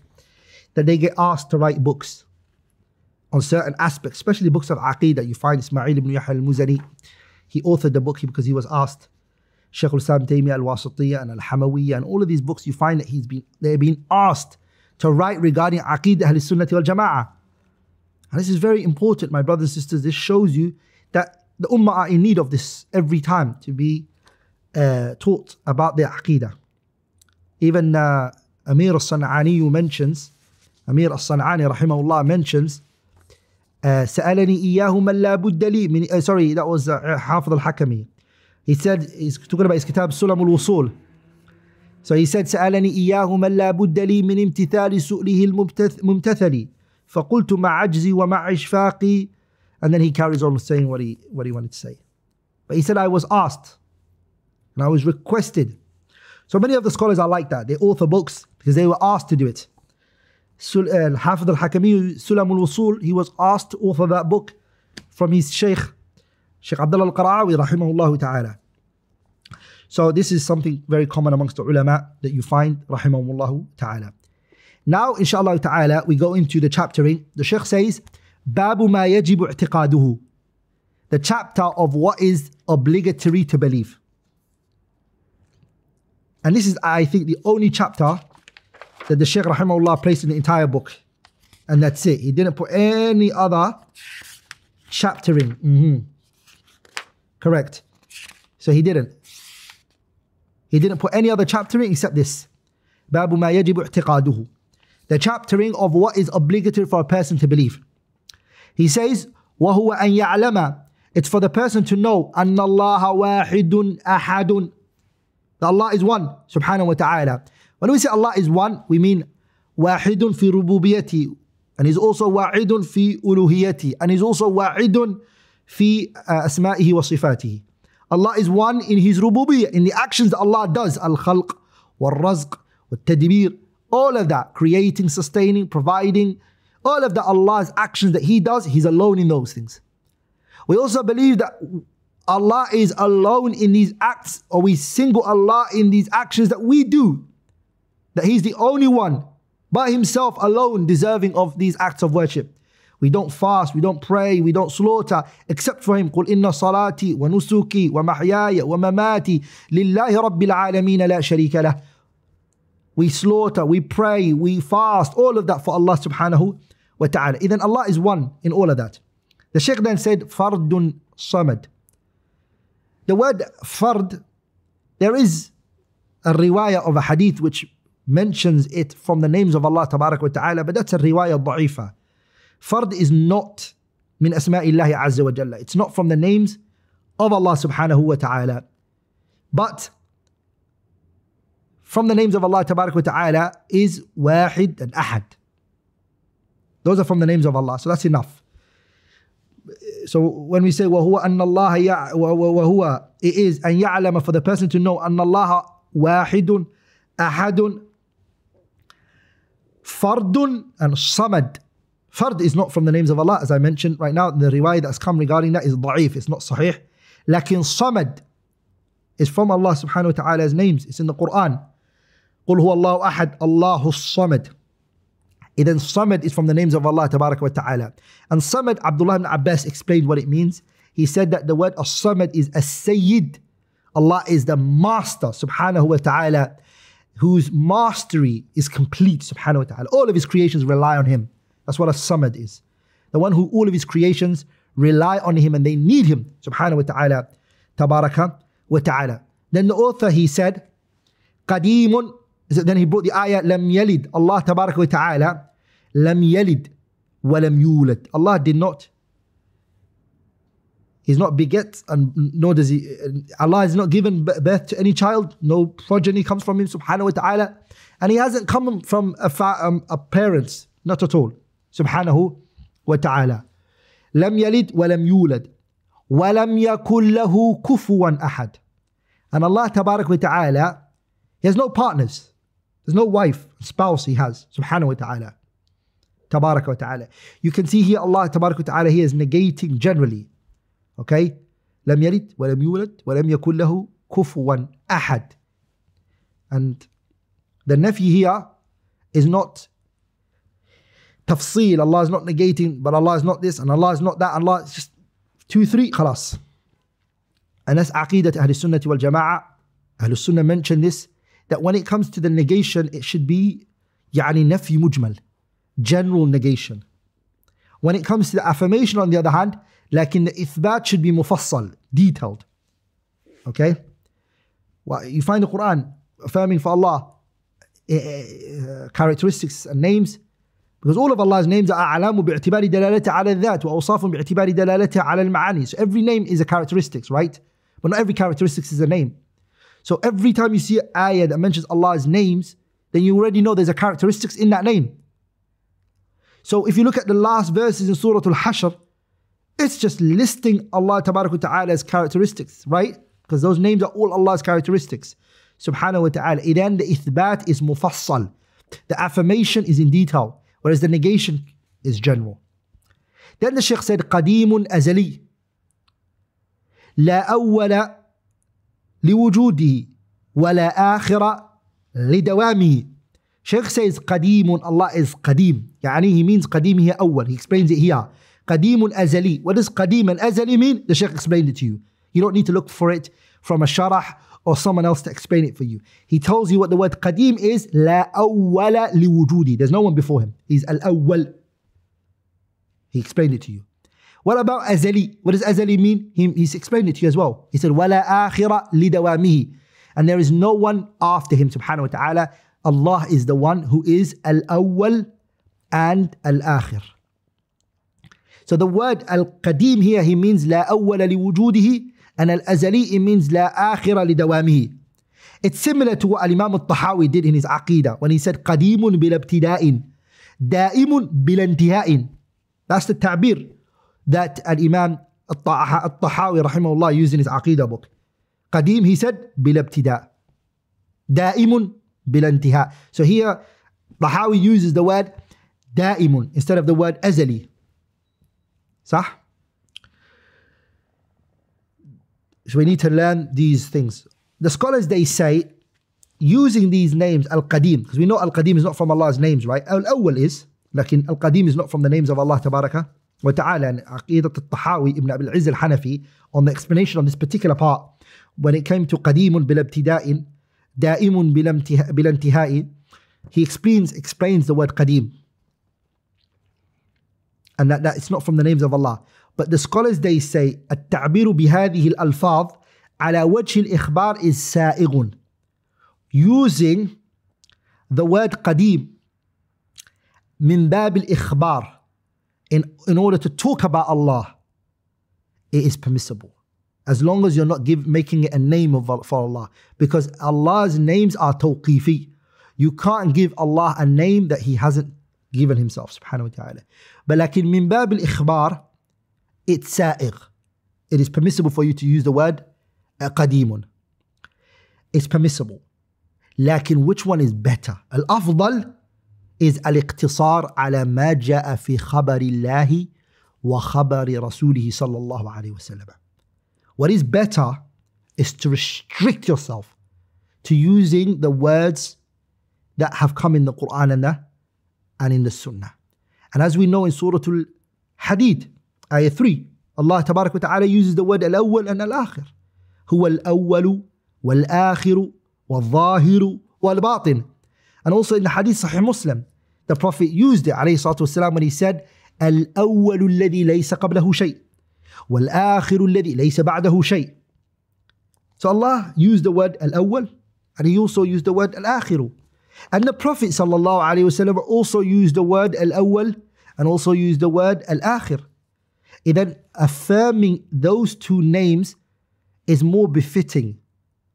That they get asked to write books on certain aspects, especially books of Aqidah. You find Ismail ibn Yahya al-Muzani, he authored the book because he was asked. Shaykh al-Islam Taymiyyah al-Wasitiyya and al-Hamawiyyah and all of these books, you find that he's been, they're being asked to write regarding Aqidah al-Sunnati wal-Jama'ah. And this is very important, my brothers and sisters. This shows you that the Ummah are in need of this every time to be uh, taught about their aqidah. Even uh, Amir al-San'ani mentions, Amir al-San'ani rahimahullah mentions, سألني إياه من لا بد لي من, uh, sorry that was uh, Hafid al-Hakami he said he's talking about his kitab Sulam al-Wusul so he said سألني إياه من لا بد لي من امتثال سؤله الممتثل فقلت مع عجزي ومع إشفاقي and then he carries on saying what he what he wanted to say but he said I was asked now it's requested. So many of the scholars are like that. They author books because they were asked to do it. Uh, Hafid al-Hakami, Sulam al-Wusul, he was asked to author that book from his sheikh, Sheikh Abdullah al-Qara'awi, rahimahullah ta'ala. So this is something very common amongst the ulama that you find, rahimahullah ta'ala. Now, inshallah ta'ala, we go into the chaptering. The sheikh says, Babu ma yajibu The chapter of what is obligatory to believe. And this is, I think, the only chapter that the Shaykh Rahimahullah placed in the entire book. And that's it. He didn't put any other chapter in. Mm -hmm. Correct. So he didn't. He didn't put any other chapter in except this. Babu Ma Yajibu اعتقاده The chaptering of what is obligatory for a person to believe. He says, وهو أن يعلم It's for the person to know أن الله واحد أحد that Allah is one, subhanahu wa ta'ala. When we say Allah is one, we mean wahidun fi rububiyyati, and he's also wa'idun fi uluhiyyati, and he's also wa'idun fi uh, asma'ihi wa sifatihi. Allah is one in his rububiyyah, in the actions that Allah does, al-khalq, wal-razq, wal-tadbir, all of that, creating, sustaining, providing, all of the Allah's actions that he does, he's alone in those things. We also believe that Allah is alone in these acts, or we single Allah in these actions that we do. That He's the only one by Himself alone deserving of these acts of worship. We don't fast, we don't pray, we don't slaughter, except for Him. قُلْ إِنَّ صَلَاتِي وَنُسُكِي وَمَحْيَايَ وَمَمَاتِي لِلَّهِ رَبِّ الْعَالَمِينَ لَا شَرِيكَ لَهُ We slaughter, we pray, we fast, all of that for Allah subhanahu wa ta'ala. Then Allah is one in all of that. The Shaykh then said, فَرْدٌ صَمَدٌ the word fard, there is a riwayah of a hadith which mentions it from the names of Allah wa ta'ala, but that's a riwayah da'ifa. Fard is not min asma'illahi azza wa jalla. It's not from the names of Allah subhanahu wa ta'ala. But from the names of Allah wa ta'ala is wahid and ahad. Those are from the names of Allah, so that's enough so when we say وَهُوَ أَنَّ اللَّهَ يَع, وَهُوَ It is أَنْ يَعْلَمَ For the person to know أَنَّ اللَّهَ وَاحِدٌ أَحَدٌ فَرْدٌ and صَمَد Fard is not from the names of Allah as I mentioned right now. The riwayah that's come regarding that is ba'if It's not sahih. لكن Samad is from Allah subhanahu wa ta'ala's names. It's in the Quran. قُلْ هُوَ اللَّهُ أَحَدٌ اللَّهُ الصَّمَدُ and then Samad is from the names of Allah wa ta'ala. And Samad, Abdullah ibn Abbas explained what it means. He said that the word of Samad is a Sayyid. Allah is the master, subhanahu wa ta'ala, whose mastery is complete, subhanahu wa ta'ala. All of his creations rely on him. That's what a Samad is. The one who all of his creations rely on him and they need him, subhanahu wa ta'ala, tabaraka wa ta'ala. Then the author, he said, قديم then he brought the ayah لم يلد Allah تبارك وتعالى لم يلد ولم يولد Allah did not He's not beget and nor does he Allah has not given birth to any child no progeny comes from him subhanahu wa ta'ala and he hasn't come from a, fa- um, a parents not at all subhanahu wa ta'ala لم يلد ولم يولد ولم يكن له كفوا أحد and Allah تبارك وتعالى he has no partners there's no wife spouse he has subhanahu wa ta'ala تبارك وتعالى you can see here Allah تبارك وتعالى he is negating generally okay لم يلد ولم يولد ولم يكن له كفوا أحد and the nafi here is not تفصيل Allah is not negating but Allah is not this and Allah is not that Allah is just two three خلاص that's عقيدة أهل السنة والجماعة أهل السنة mention this that when it comes to the negation it should be يعني نفي مجمل general negation. When it comes to the affirmation, on the other hand, like in the ithbat should be mufassal, detailed. Okay? Well, you find the Quran affirming for Allah uh, characteristics and names because all of Allah's names are أعلام باعتبار دلالته على الذات وأوصاف باعتبار دلالته على المعاني so every name is a characteristics right but not every characteristics is a name so every time you see an ayah that mentions Allah's names then you already know there's a characteristics in that name so if you look at the last verses in Surah Al-Hashr, it's just listing Allah Ta'ala's characteristics, right? Because those names are all Allah's characteristics. Subhanahu wa ta'ala. Then the ithbat is mufassal. The affirmation is in detail, whereas the negation is general. Then the Sheikh said, قديم أزلي لا أول لوجوده ولا li لدوامه Sheikh says Qadeemun, Allah is Qadeem. يعني he means Qadeem here awal. He explains it here. Qadeemun azali. What does Qadeem and azali mean? The Sheikh explained it to you. You don't need to look for it from a sharah or someone else to explain it for you. He tells you what the word Qadeem is. La أول liwujudi. There's no one before him. He's al-awwal. He explained it to you. What about azali? What does azali mean? He, he's explained it to you as well. He said, وَلَا آخرة لِدَوَامِهِ And there is no one after him, subhanahu wa ta'ala. Allah is the one who is Al-Awwal and Al-Akhir. So the word Al-Qadim here, he means La awwal liwujudihi and Al-Azali, it means La li lidawamihi. It's similar to what Imam al-Tahawi did in his Aqidah when he said Qadimun bil abtidain Da'imun bil antihain That's the ta'bir that Imam al-Tahawi rahimahullah used in his Aqidah book. Qadim, he said, bil abtida دائم بلا So here, Tahawi uses the word دائم instead of the word أزلي. صح? So we need to learn these things. The scholars, they say, using these names, Al-Qadim, because we know Al-Qadim is not from Allah's names, right? Al-Awwal is, لكن Al-Qadim is not from the names of Allah, تبارك وتعالى. And Aqidat al-Tahawi, Ibn Abil on the explanation on this particular part, when it came to قديم بلا ابتداء دائم بلا انتهاء he explains explains the word qadim and that, that it's not from the names of Allah but the scholars they say التعبير بهذه الألفاظ على وجه الإخبار is سائغ using the word قديم من باب الإخبار in, in order to talk about Allah it is permissible as long as you're not give, making it a name of, for Allah. Because Allah's names are tawqifi. You can't give Allah a name that He hasn't given Himself, subhanahu wa ta'ala. But like in min al-ikhbar, it's sa'iq. It is permissible for you to use the word uh, qadimun. It's permissible. لكن which one is better? afdal is الاقتصار على ما جاء في خبر الله وخبر رسوله صلى الله عليه وسلم. What is better is to restrict yourself to using the words that have come in the Quran and, the, and in the Sunnah. And as we know in Surah Al Hadid, Ayah 3, Allah wa Ta'ala uses the word Al-Awwal and Al-Akhir. هو الأول والآخر والظاهر والباطن. And also in the Hadith Sahih Muslim, the Prophet used it عليه الصلاة والسلام when he said, al-awwalu الذي ليس قبله shay. والآخر الذي ليس بعده شيء. So Allah used the word al-awwal and he also used the word al-akhiru. And the Prophet sallallahu alaihi wasallam also used the word al-awwal and also used the word al-akhir. Then affirming those two names is more befitting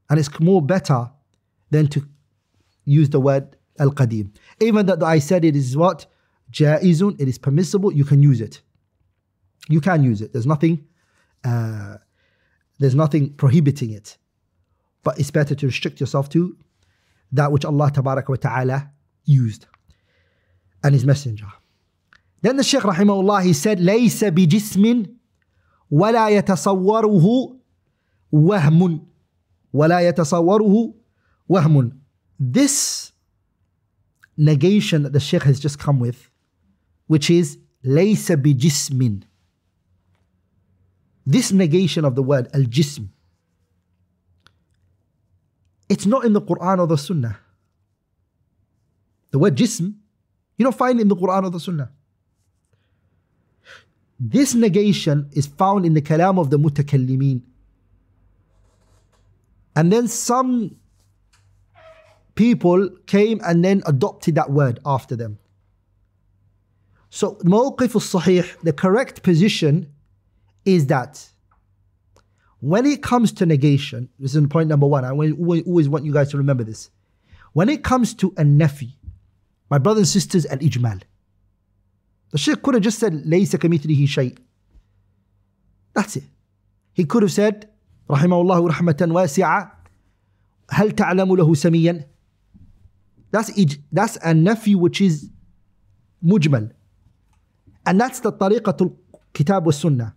and it's more better than to use the word al-qadim. Even that I said it is what? Jaizun, it is permissible, you can use it you can use it. There's nothing, uh, there's nothing prohibiting it, but it's better to restrict yourself to that which Allah wa Taala used and His Messenger. Then the Shaykh rahimahullah he said, "ليس بجسم ولا يتصوره وهم ولا يتصوره وهم." This negation that the Shaykh has just come with, which is ليس بجسم this negation of the word al jism, it's not in the Quran or the Sunnah. The word jism, you don't find in the Quran or the Sunnah. This negation is found in the kalam of the mutakallimin. And then some people came and then adopted that word after them. So, mawqif al-sahih, the correct position is that when it comes to negation, this is point number one. I always want you guys to remember this. When it comes to a nafi, my brothers and sisters, al ijmal. The Shaykh could have just said, Laysa kamithlihi shay. That's it. He could have said, Rahimahullah rahmatan wasi'a, hal ta'lamu lahu samiyan. That's, that's a nafi which is mujmal. And that's the tariqatul kitab wa sunnah.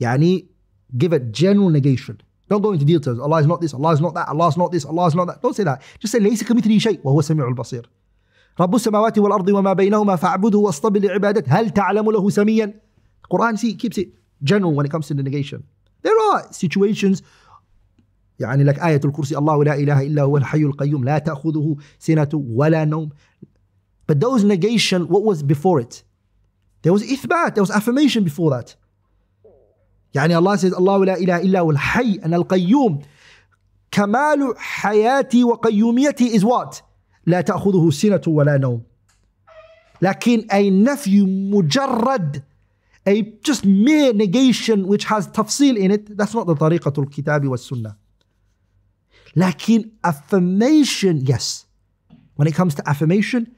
Yani give a general negation. Don't go into details. Allah is not this, Allah is not that, Allah is not this, Allah is not that. Don't say that. Just say ليس كمثله شيء وهو سَمِيعُ البصير. رب السماوات والأرض وما بينهما فاعبده واصطبر لعبادته هل تعلم له سميا؟ Quran see, keeps it general when it comes to the negation. There are situations يعني لك آية الكرسي الله لا إله إلا هو الحي القيوم لا تأخذه سنة ولا نوم But those negation, what was before it? There was ithbat, there was affirmation before that. يعني الله says الله لا إله إلا هو الحي أنا القيوم كمال حياتي وقيوميتي is what لا تأخذه سنة ولا نوم لكن أي نفي مجرد a just mere negation which has تفصيل in it that's not the طريقة الكتاب والسنة لكن affirmation yes when it comes to affirmation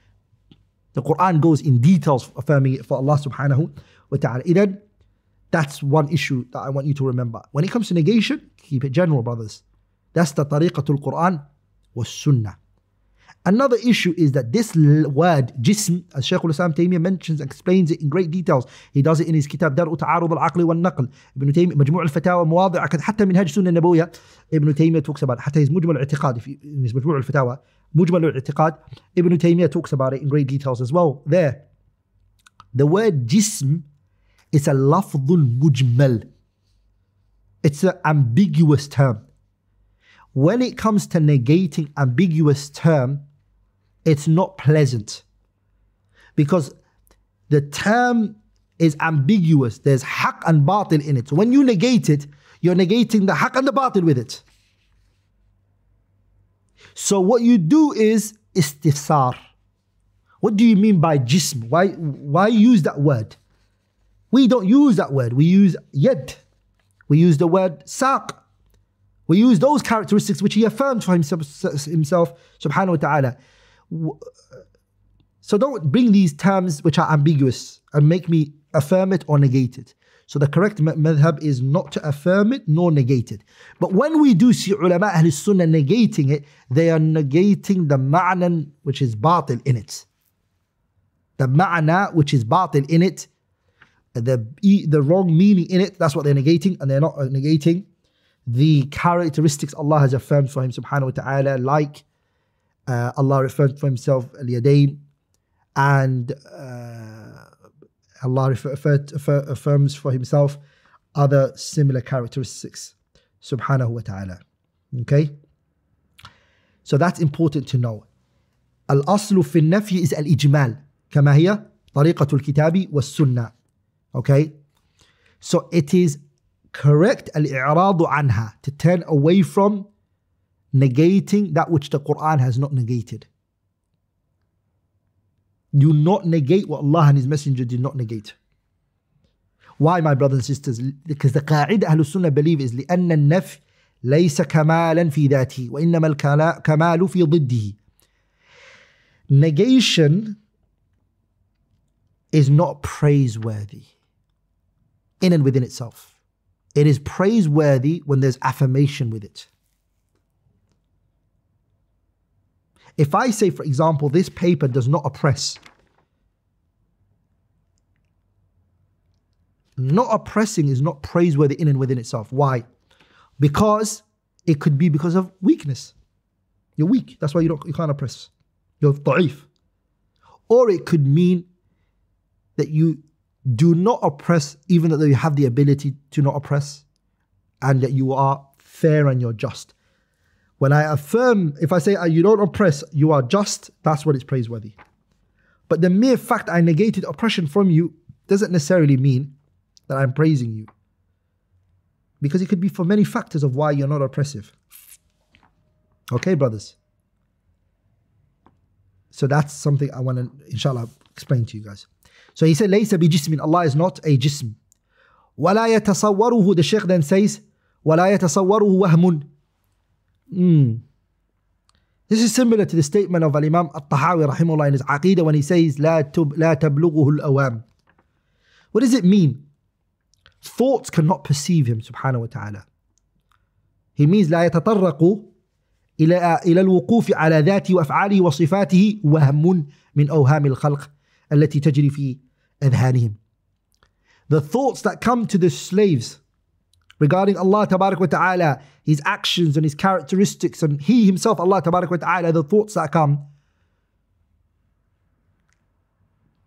the Quran goes in details affirming it for Allah subhanahu wa ta'ala إذن That's one issue that I want you to remember. When it comes to negation, keep it general, brothers. That's the tariqatul Quran was sunnah. Another issue is that this word, jism, as Shaykh al-Islam Taymiyyah mentions, explains it in great details. He does it in his kitab, Dar'u Ta'arud al-Aqli wal-Naql. Ibn Taymiyyah, Majmu' al-Fatawa, Muwadi'a, حتى منهج سنة النبوية, Ibn Taymiyyah talks about, حتى his Mujmal al-I'tiqad, in his Majmu' al-Fatawa, Mujmal al-I'tiqad, Ibn Taymiyyah talks about it in great details as well. There, the word jism it's a lafdul mujmal. It's an ambiguous term. When it comes to negating ambiguous term, it's not pleasant because the term is ambiguous. There's haq and batil in it. So when you negate it, you're negating the haq and the batil with it. So what you do is istifsar. What do you mean by jism? Why, why use that word? We don't use that word. We use yad. We use the word saq. We use those characteristics which he affirmed for himself, himself subhanahu wa ta'ala. Uh, so don't bring these terms which are ambiguous and make me affirm it or negate it. So the correct madhab is not to affirm it nor negate it. But when we do see ulama ahl sunnah negating it, they are negating the ma'nan which is batil in it. The ma'na which is batil in it, the the wrong meaning in it. That's what they're negating, and they're not uh, negating the characteristics Allah has affirmed for Him, Subhanahu wa Taala, like uh, Allah referred for Himself al yadayn and uh, Allah referred, affirms for Himself other similar characteristics, Subhanahu wa Taala. Okay, so that's important to know. Al aslu fi nafi is al ijmal, كما هي طريقة الكتاب والسنة Okay? So it is correct al-i'rad anha to turn away from negating that which the Quran has not negated. Do not negate what Allah and His Messenger did not negate. Why, my brothers and sisters? Because the qa'idah Ahlul Sunnah believe is لأن النف ليس كمالا في ذاته وإنما الكمال في ضده. Negation is not praiseworthy in and within itself. It is praiseworthy when there's affirmation with it. If I say, for example, this paper does not oppress, not oppressing is not praiseworthy in and within itself. Why? Because it could be because of weakness. You're weak. That's why you don't you can't oppress. You're ta'if. Or it could mean that you do not oppress, even though you have the ability to not oppress, and that you are fair and you're just. When I affirm, if I say uh, you don't oppress, you are just, that's what is praiseworthy. But the mere fact I negated oppression from you doesn't necessarily mean that I'm praising you. Because it could be for many factors of why you're not oppressive. Okay, brothers? So that's something I want to, inshallah, explain to you guys. So he said ليس بجسم Allah is not a جسم ولا يتصوره the sheikh then says ولا يتصوره وهم mm. This is similar to the statement of Imam Al-Tahawi rahimahullah in his Aqidah when he says لا, تب, لا تبلغه الأوام What does it mean? Thoughts cannot perceive him subhanahu wa ta'ala He means لا يتطرق إلى إلى الوقوف على ذاته وأفعاله وصفاته وهم من أوهام الخلق التي تجري في أذهانهم the thoughts that come to the slaves regarding Allah tabarak wa ta'ala, his actions and his characteristics, and he himself, Allah tabarak wa ta'ala, the thoughts that come,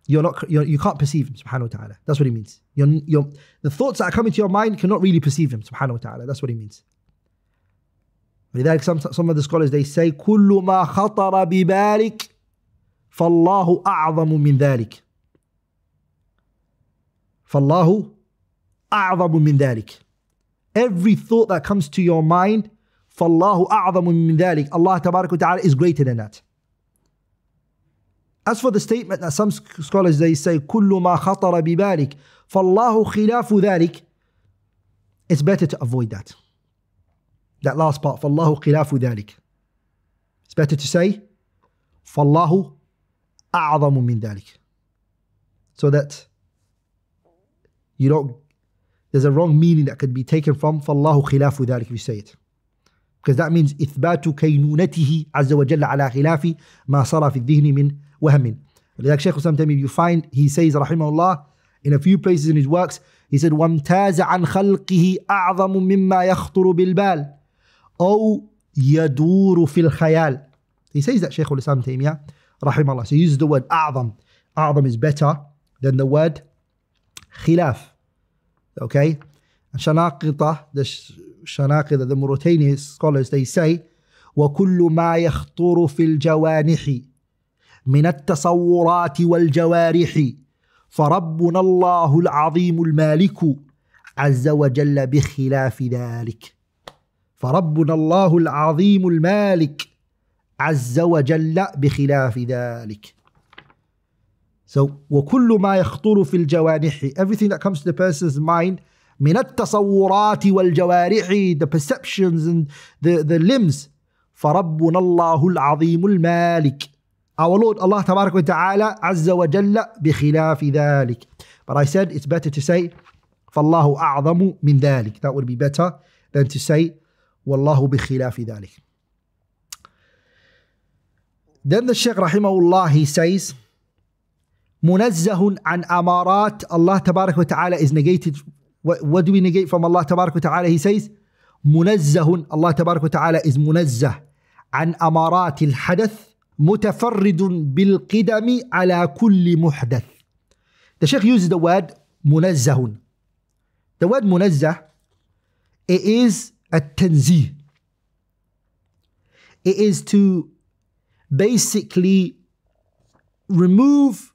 you're not you're, you can not perceive him, subhanahu wa ta'ala. That's what he means. You're, you're, the thoughts that come into your mind cannot really perceive him, subhanahu wa ta'ala. That's what he means. some, some of the scholars they say كل ما خطر ببالك فالله أعظم من ذلك فالله أعظم من ذلك Every thought that comes to your mind فالله أعظم من ذلك الله تبارك وتعالى is greater than that As for the statement that some scholars they say كل ما خطر ببالك فالله خلاف ذلك It's better to avoid that That last part فالله خلاف ذلك It's better to say فالله خلاف أعظم من ذلك so that you don't there's a wrong meaning that could be taken from فالله خلاف ذلك if you say it because that means إثبات كينونته عز وجل على خلاف ما صار في الذهن من وهم لذلك شيخ الإسلام تيمية you find he says رحمه الله in a few places in his works he said وامتاز عن خلقه أعظم مما يخطر بالبال أو يدور في الخيال he says that شيخ الإسلام تيمية رحم الله. So use the word أعظم. أعظم is better than the word خلاف. Okay? شناقطة the شناقطة the Mauritanian scholars they say وكل ما يخطر في الجوانح من التصورات والجوارح فربنا الله العظيم المالك عز وجل بخلاف ذلك فربنا الله العظيم المالك عز وجل بخلاف ذلك. So, وكل ما يخطر في الجوانح, everything that comes to the person's mind, من التصورات والجوارح, the perceptions and the, the limbs, فربنا الله العظيم المالك. Our Lord Allah تبارك وتعالى عز وجل بخلاف ذلك. But I said it's better to say فالله أعظم من ذلك. That would be better than to say والله بخلاف ذلك. Then the Shaykh rahimahullah, he says, Munazzahun an amarat, Allah tabarak wa ta'ala is negated. What, what do we negate from Allah tabarak wa ta'ala? He says, Munazzahun, Allah tabarak wa ta'ala is munazzah. An amarat al-hadath, mutafarridun bil-qidami ala kulli muhdath. The Shaykh uses the word munazzahun. The word munazzah, it is a tanzih. It is to basically remove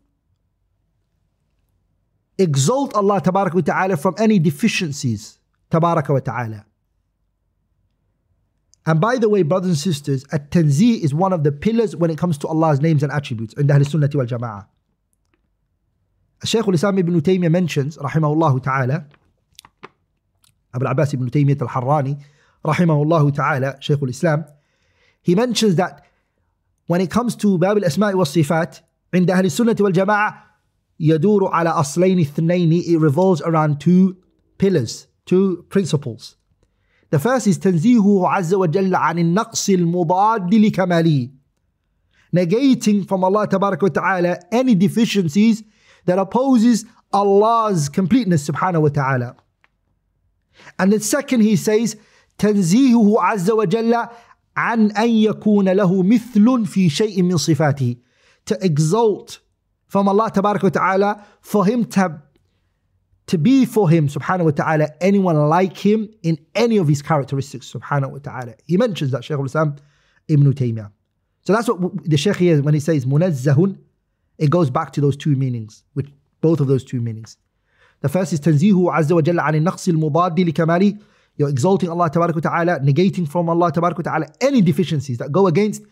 exalt Allah tabarak wa ta'ala from any deficiencies tabarak wa ta'ala and by the way brothers and sisters at-tanzih is one of the pillars when it comes to Allah's names and attributes in the Ahl Sunnah wal Jama'ah Shaykh al-Islam ibn Taymiyyah mentions rahimahullah ta'ala Abu Abbas ibn Taymiyyah al-Harrani rahimahullah ta'ala Shaykh al-Islam he mentions that when it comes to باب الأسماء والصفات عند أهل السنة والجماعة يدور على أصلين اثنين it revolves around two pillars two principles the first is تنزيهه عز وجل عن النقص المضاد لكماله negating from Allah تبارك وتعالى any deficiencies that opposes Allah's completeness subhanahu wa ta'ala and the second he says تنزيهه عز وجل عن أن يكون له مثل في شيء من صفاته to exalt from Allah تبارك وتعالى for him to to be for him subhanahu wa ta'ala anyone like him in any of his characteristics subhanahu wa ta'ala he mentions that Shaykh al-Islam Ibn Taymiyyah so that's what the Shaykh here when he says munazzahun it goes back to those two meanings which both of those two meanings the first is tanzihu azza wa jalla an naqs al you're exalting Allah ta'ala, negating from Allah ta'ala any deficiencies that go against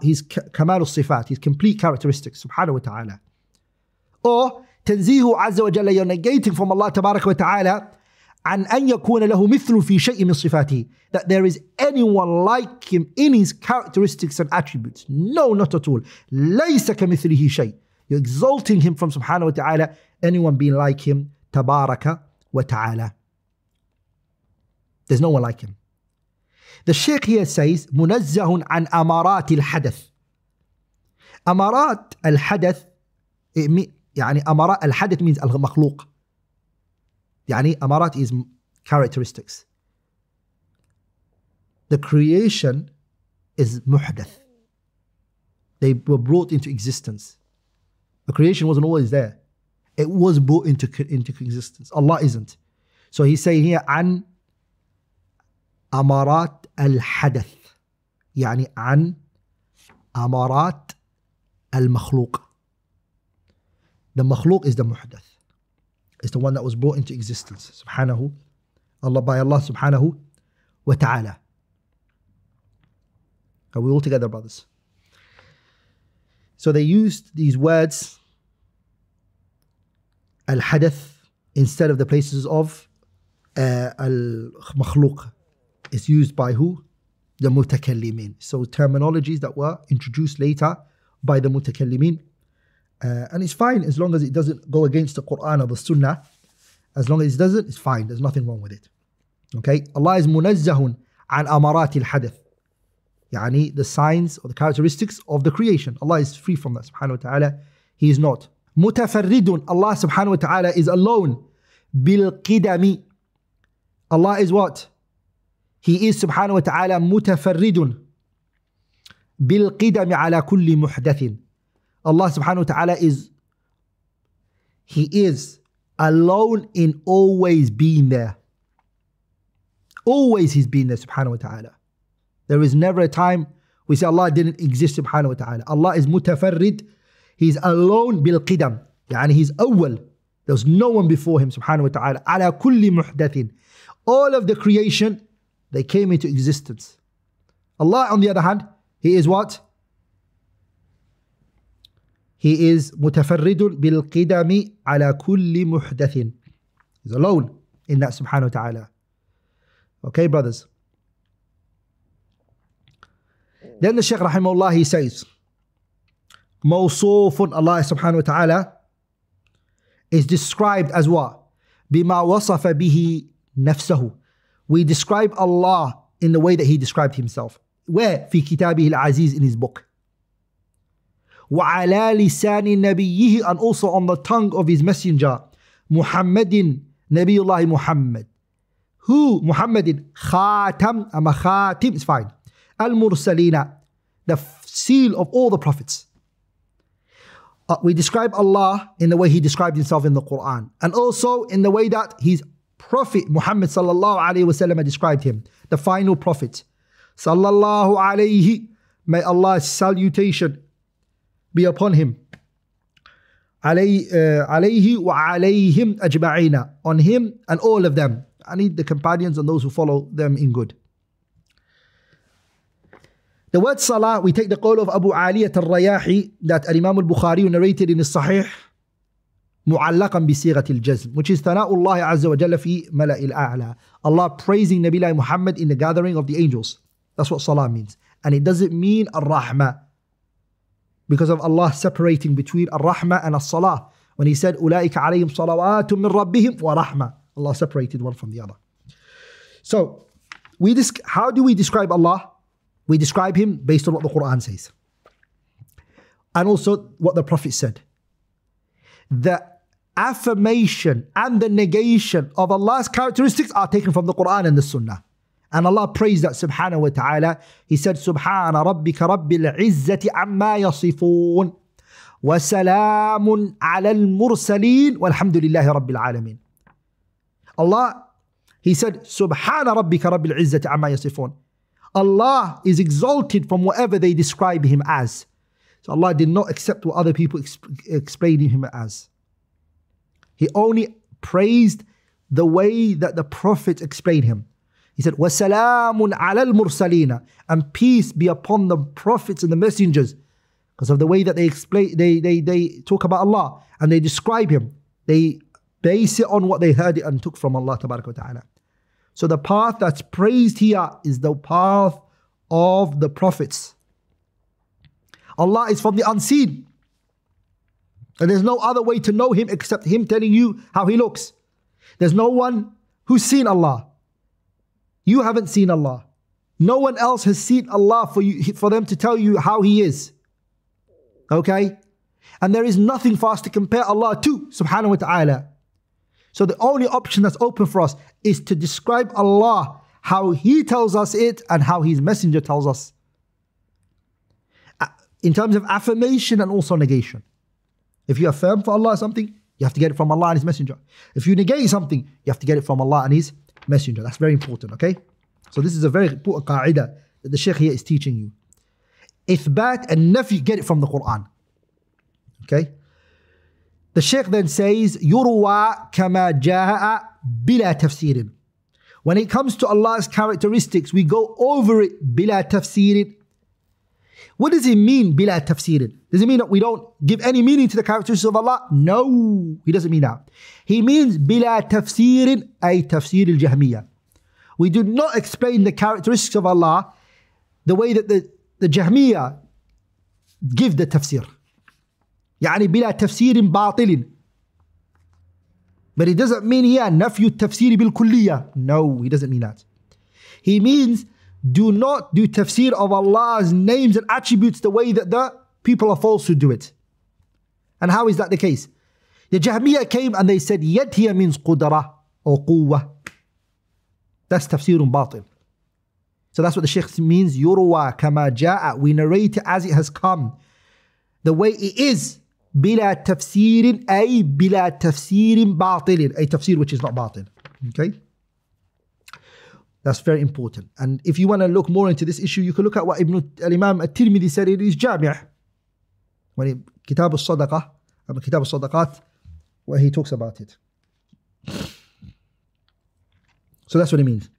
his kamal sifat, his complete characteristics, subhanahu wa ta'ala. Or تنزيه عز وجل you're negating from Allah تبارك وتعالى عن أن يكون له مثل في شيء من صفاته that there is anyone like him in his characteristics and attributes no not at all ليس كمثله شيء you're exalting him from subhanahu wa ta'ala anyone being like him تبارك وتعالى there's no one like him. The Sheikh here says, Munazzahun an amarat al hadath. Amarat al hadath, يعني amarat al hadath means al makhluq. يعني amarat is characteristics. The creation is muhdath. They were brought into existence. The creation wasn't always there. It was brought into, into existence. Allah isn't. So he's saying here, an امارات الحدث يعني عن امارات المخلوق the مخلوق is the محدث is the one that was brought into existence سبحانه الله by الله subhanahu wa ta'ala are we all together brothers so they used these words الحدث instead of the places of uh, المخلوق is used by who? The mutakallimin. So terminologies that were introduced later by the mutakallimin. Uh, and it's fine as long as it doesn't go against the Quran or the Sunnah. As long as it doesn't, it's fine. There's nothing wrong with it. Okay? Allah is munazzahun an amaratil hadith, hadath Yani the signs or the characteristics of the creation. Allah is free from that subhanahu wa ta'ala. He is not. Mutafarridun. Allah subhanahu wa ta'ala is alone. Bil qidami. Allah is what? He is subhanahu wa ta'ala mutafarridun bil qidami ala kulli muhdathin. Allah subhanahu wa ta'ala is, He is alone in always being there. Always He's been there subhanahu wa ta'ala. There is never a time we say Allah didn't exist subhanahu wa ta'ala. Allah is mutafarrid. He's alone bil qidam. Yani he's awwal. There was no one before him subhanahu wa ta'ala. Ala kulli muhdathin. All of the creation they came into existence. Allah, on the other hand, He is what? He is mutafarridun bil qidami ala kulli muhdathin. He's alone in that subhanahu wa ta'ala. Okay, brothers. Then the Shaykh rahimahullah, he says, موصوف Allah subhanahu wa ta'ala is described as what? Bima wasafa bihi نفسه we describe Allah in the way that He described Himself. Where? في كتابه العزيز in His book. وعلى لسان نبيه and also on the tongue of His messenger محمد نبي الله محمد who محمد خاتم أما خاتم is fine المرسلين the seal of all the prophets uh, we describe Allah in the way He described Himself in the Quran, and also in the way that He's Prophet Muhammad sallallahu alaihi wasallam described him, the final prophet. Sallallahu alaihi may Allah's salutation be upon him. Uh, alayhi wa alayhim on him and all of them. I need the companions and those who follow them in good. The word salah, we take the call of Abu Ali at al-Rayahi that Imam al-Bukhari narrated in his Sahih معلقا بصيغة الجزم which is ثناء الله عز وجل في ملأ الأعلى Allah praising Nabi Muhammad in the gathering of the angels that's what salah means and it doesn't mean الرحمة because of Allah separating between الرحمة and الصلاة when he said أولئك عليهم صلوات من ربهم ورحمة Allah separated one from the other so we how do we describe Allah we describe him based on what the Quran says and also what the Prophet said that affirmation and the negation of Allah's characteristics are taken from the Quran and the Sunnah. And Allah praised that subhanahu wa ta'ala. He said, Subhana rabbika rabbil izzati amma yasifoon. وسلام على المرسلين والحمد لله رب العالمين Allah he said سبحان ربك رب العزة عما يصفون Allah is exalted from whatever they describe him as so Allah did not accept what other people exp explaining him as he only praised the way that the prophets explained him. He said, وَسَلَامٌ عَلَى الْمُرْسَلِينَ And peace be upon the prophets and the messengers. Because of the way that they explain, they, they, they talk about Allah and they describe Him. They base it on what they heard and took from Allah Ta'ala. So the path that's praised here is the path of the prophets. Allah is from the unseen. And there's no other way to know him except him telling you how he looks. There's no one who's seen Allah. You haven't seen Allah. No one else has seen Allah for you for them to tell you how he is. Okay? And there is nothing for us to compare Allah to, subhanahu wa ta'ala. So the only option that's open for us is to describe Allah how He tells us it and how His Messenger tells us. Uh, in terms of affirmation and also negation. If you affirm for Allah something, you have to get it from Allah and His Messenger. If you negate something, you have to get it from Allah and His Messenger. That's very important, okay? So this is a very important qa'idah that the Shaykh here is teaching you. Ithbat and nafi, get it from the Quran. Okay? The Shaykh then says, Yurwa kama jaha'a bila tafsirin. When it comes to Allah's characteristics, we go over it bila tafsirin what does it mean, bila tafsir? Does it mean that we don't give any meaning to the characteristics of Allah? No, he doesn't mean that. He means bila tafsir, ay tafsir al jahmiyyah. We do not explain the characteristics of Allah the way that the, the Jahmiyyah give the tafsir. يعني بلا تفسير باطل. But it doesn't mean here نفي التفسير بالكلية. No, he doesn't mean that. He means do not do tafsir of Allah's names and attributes the way that the people of falsehood do it. And how is that the case? The Jahmiyyah came and they said, Yet here means qudra or quwwah. That's tafsirun batil. So that's what the Sheikh means, yurwa kama ja'a. We narrate it as it has come. The way it is, bila tafsirin, ay bila tafsirin batilin. A tafsir which is not batil. Okay? That's very important. And if you want to look more into this issue, you can look at what Ibn al-Imam at tirmidhi said in his Jami' when he, Kitab al-Sadaqah, Kitab al-Sadaqat, where he talks about it. So that's what it means.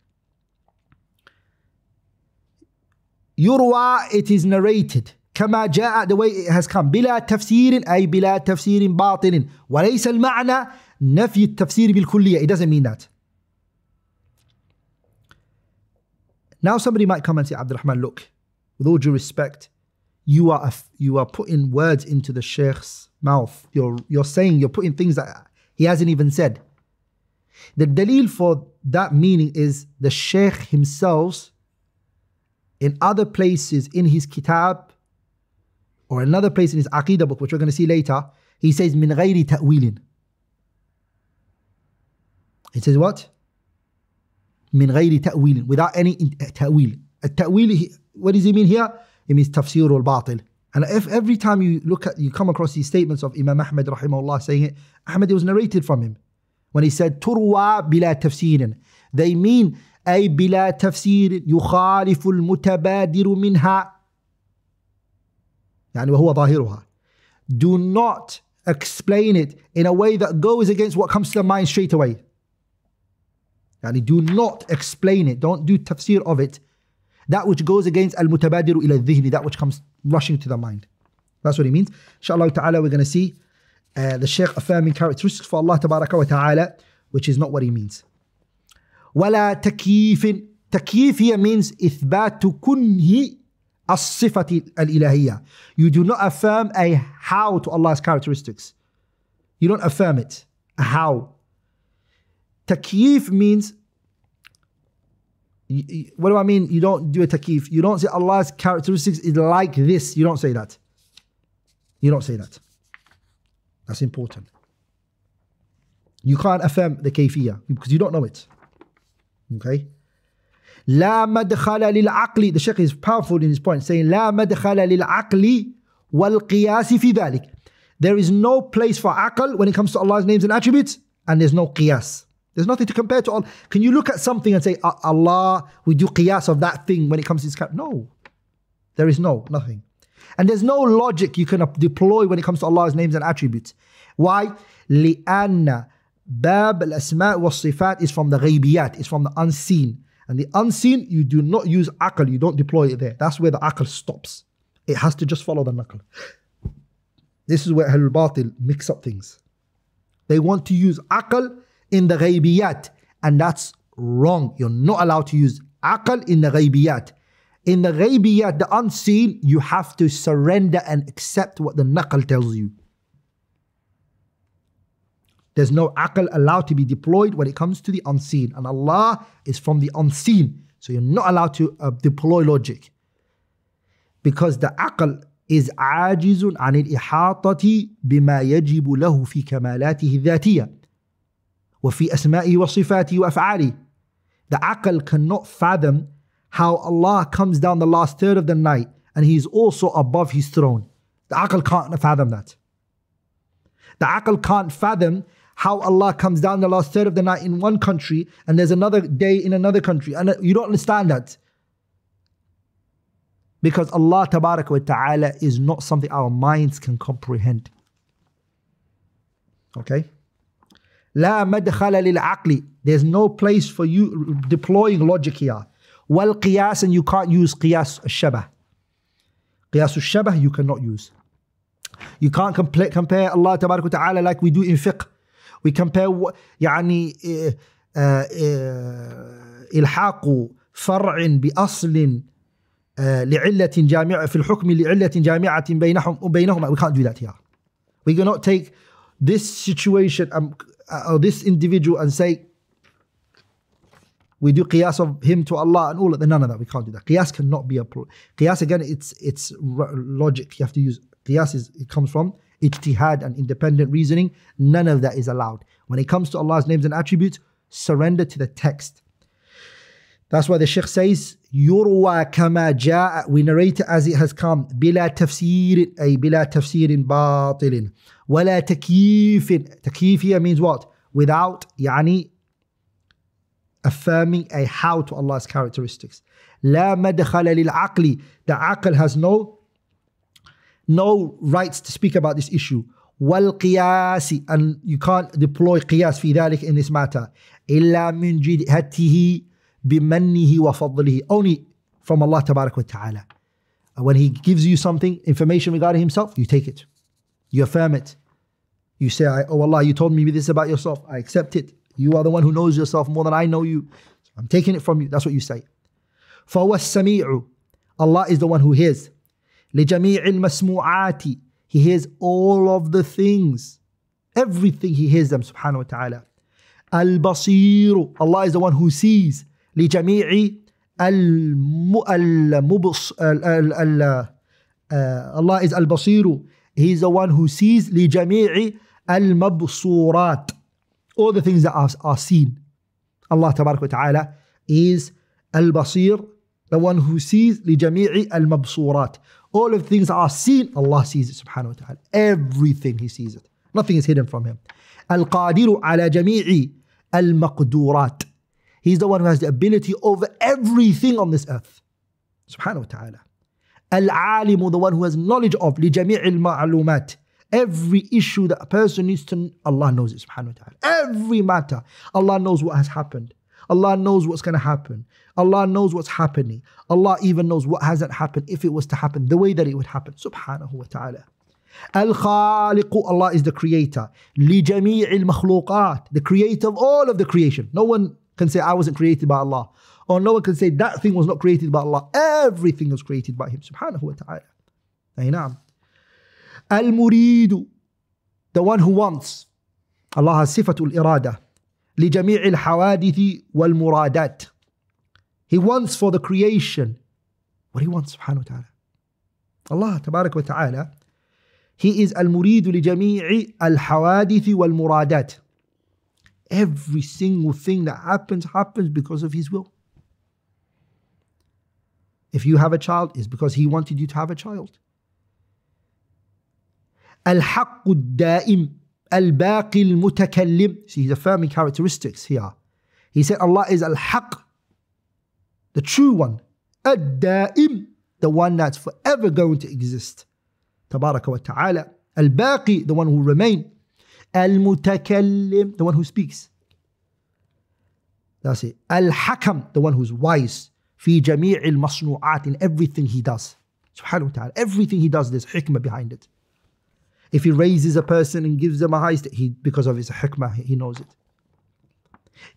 Yurwa, it is narrated. كما جاء the way it has come بلا تفسير أي بلا تفسير باطل وليس المعنى نفي التفسير بالكلية it doesn't mean that Now somebody might come and say, Abdurrahman, look, with all due respect, you are you are putting words into the sheikh's mouth. You're you're saying you're putting things that he hasn't even said. The dalil for that meaning is the sheikh himself in other places in his kitab or another place in his aqidah book, which we're going to see later, he says min ghayri ta'wilin. He says what? من غير تأويل without any تأويل التأويل what does it mean here it means تفسير الباطل And if every time you look at you come across these statements of Imam Ahmad رحمه الله saying it Ahmad it was narrated from him when he said تروى بلا تفسير they mean أي بلا تفسير يخالف المتبادر منها يعني وهو ظاهرها do not explain it in a way that goes against what comes to the mind straight away Yani do not explain it. Don't do tafsir of it. That which goes against al-mutabadiru ila dhihni, that which comes rushing to the mind. That's what he means. Inshallah ta'ala, we're going to see uh, the Shaykh affirming characteristics for Allah wa ta'ala, which is not what he means. وَلَا تَكْيِيفٍ تَكْيِيف here means إِثْبَاتُ كُنْهِ الصِّفَةِ الْإِلَهِيَّةِ You do not affirm a how to Allah's characteristics. You don't affirm it. A how. Takif means, what do I mean? You don't do a takif. You don't say Allah's characteristics is like this. You don't say that. You don't say that. That's important. You can't affirm the kayfiyah because you don't know it. Okay? لا مدخل للعقل The Sheikh is powerful in his point saying لا مدخل للعقل والقياس في ذلك There is no place for aql when it comes to Allah's names and attributes and there's no qiyas. There's nothing to compare to Allah. Can you look at something and say, Allah, we do qiyas of that thing when it comes to this? No. There is no, nothing. And there's no logic you can deploy when it comes to Allah's names and attributes. Why? لِأَنَّ باب الأسماء والصفات is from the غيبيات, is from the unseen. And the unseen, you do not use akal, you don't deploy it there. That's where the akal stops. It has to just follow the nakal. This is where Ahlul Batil mix up things. They want to use akal in the ghaybiyat. And that's wrong. You're not allowed to use aql in the ghaybiyat. In the ghaybiyat, the unseen, you have to surrender and accept what the naql tells you. There's no aql allowed to be deployed when it comes to the unseen. And Allah is from the unseen. So you're not allowed to uh, deploy logic. Because the aql is عاجز عن الإحاطة بما يجب له في كمالاته الذاتية. وفي أسمائه وصفاته وأفعاله The aql cannot fathom how Allah comes down the last third of the night and He is also above His throne. The aql can't fathom that. The aql can't fathom how Allah comes down the last third of the night in one country and there's another day in another country. And you don't understand that. Because Allah wa ta'ala is not something our minds can comprehend. Okay? لا مدخل للعقل there's no place for you deploying logic here والقياس and you can't use قياس الشبه قياس الشبه you cannot use you can't compare, compare Allah تبارك وتعالى like we do in fiqh we compare يعني إلحاق فرع بأصل لعلة جامعة في الحكم لعلة جامعة بينهم بينهما we can't do that here we cannot take this situation uh, or oh, this individual and say, we do qiyas of him to Allah and all of that. None of that we can't do that. Qiyas cannot be a Qiyas, again, it's it's logic. You have to use, qiyas is, it comes from ijtihad and independent reasoning. None of that is allowed. When it comes to Allah's names and attributes, surrender to the text. That's why the Sheikh says, يروى كما جاء we narrate it as it has come بلا تفسير أي بلا تفسير باطل ولا تكييف تكييف here means what without يعني affirming a how to Allah's characteristics لا مدخل للعقل the عقل has no no rights to speak about this issue والقياس and you can't deploy قياس في ذلك in this matter إلا من جهته بِمَنِّهِ وَفَضْلِهِ Only from Allah Tabarak wa Ta'ala. When He gives you something, information regarding Himself, you take it. You affirm it. You say, Oh Allah, you told me this about yourself. I accept it. You are the one who knows yourself more than I know you. I'm taking it from you. That's what you say. فَهُوَ السَّمِيعُ Allah is the one who hears. لِجَمِيعِ الْمَسْمُوعَاتِ He hears all of the things. Everything He hears them, subhanahu wa ta'ala. البَصِيرُ Allah is the one who sees. لجميع المبص الله is البصير he is the one who sees لجميع المبصورات all the things that are, are seen Allah تبارك وتعالى is البصير the one who sees لجميع المبصورات all of things are seen Allah sees it سبحانه وتعالى everything he sees it nothing is hidden from him القادر على جميع المقدورات He's the one who has the ability over everything on this earth. Subhanahu wa ta'ala. Al-alimu, the one who has knowledge of لِجَمِيعِ الْمَعْلُومَاتِ Every issue that a person needs to, Allah knows it, subhanahu wa ta'ala. Every matter, Allah knows what has happened. Allah knows what's going to happen. Allah knows what's happening. Allah even knows what hasn't happened if it was to happen the way that it would happen. Subhanahu wa ta'ala. Al Khaliqu, Allah is the creator. Li Jami'il Makhluqat, the creator of all of the creation. No one can say, I wasn't created by Allah. Or no one can say, that thing was not created by Allah. Everything was created by Him, subhanahu wa ta'ala. Aynam. Al Muridu, the one who wants. Allah has sifatul irada. لجميع الحوادث والمرادات. He wants for the creation what he wants, subhanahu wa ta'ala. Allah, tabarak wa ta'ala, He is al-muridu li jami'i al-hawadith wal-muradat. Every single thing that happens, happens because of His will. If you have a child, it's because He wanted you to have a child. Al-Haq al-Baqi al المتكلم See, he's affirming characteristics here. He said Allah is al-haq, the true one. al daim the one that's forever going to exist. Tabaraka wa ta'ala. Al-baqi, the one who will remain the one who speaks. That's it. Al-Hakam, the one who's wise. في جميع المصنوعات, in everything he does. Subhanahu wa ta'ala. Everything he does, there's hikmah behind it. If he raises a person and gives them a high, he, because of his hikmah, he knows it.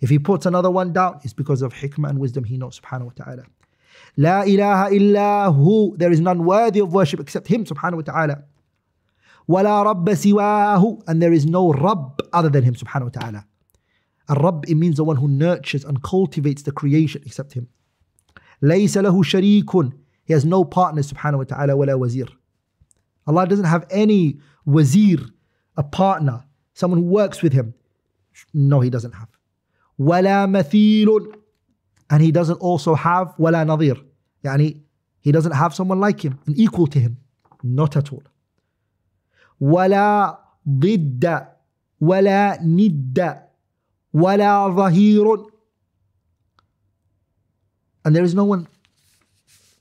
If he puts another one down, it's because of hikmah and wisdom he knows, subhanahu wa ta'ala. La ilaha إلا hu. There is none worthy of worship except him, subhanahu wa ta'ala. وَلَا رَبَّ سِوَاهُ And there is no Rabb other than him, subhanahu wa ta'ala. A Rabb, it means the one who nurtures and cultivates the creation except him. لَيْسَ لَهُ شَرِيكٌ He has no partner, subhanahu wa ta'ala, وَلَا وزير. Allah doesn't have any wazir, a partner, someone who works with him. No, he doesn't have. وَلَا مَثِيلٌ And he doesn't also have وَلَا نَظِيرٌ يعني he doesn't have someone like him, an equal to him. Not at all. ولا ضد ولا ند ولا ظهير and there is no one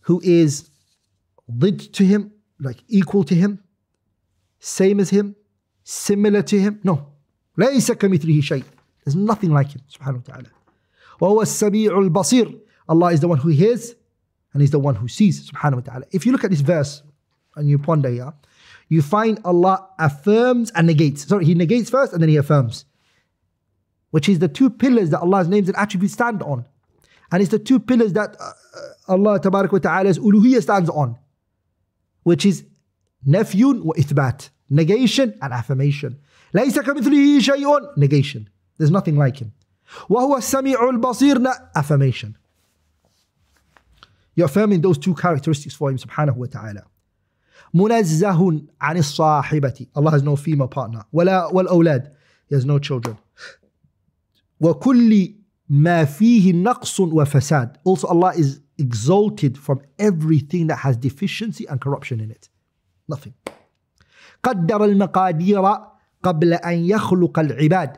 who is ضد to him like equal to him same as him similar to him no ليس كمثله شيء there's nothing like him سبحانه وتعالى وهو السميع البصير Allah is the one who hears and he's the one who sees subhanahu wa ta'ala if you look at this verse and you ponder here you find Allah affirms and negates. Sorry, He negates first and then He affirms, which is the two pillars that Allah's names and attributes stand on. And it's the two pillars that uh, uh, Allah wa Ta'ala's stands on, which is nafyun wa ithbat, negation and affirmation. لَيْسَ كَمِثْلِهِ شَيْءٌ Negation. There's nothing like him. وَهُوَ السَّمِيعُ الْبَصِيرُ Affirmation. You're affirming those two characteristics for him, subhanahu wa ta'ala. منزه عن الصاحبة Allah has no female partner ولا والأولاد He has no children وكل ما فيه نقص وفساد Also Allah is exalted from everything that has deficiency and corruption in it Nothing قدر المقادير قبل أن يخلق العباد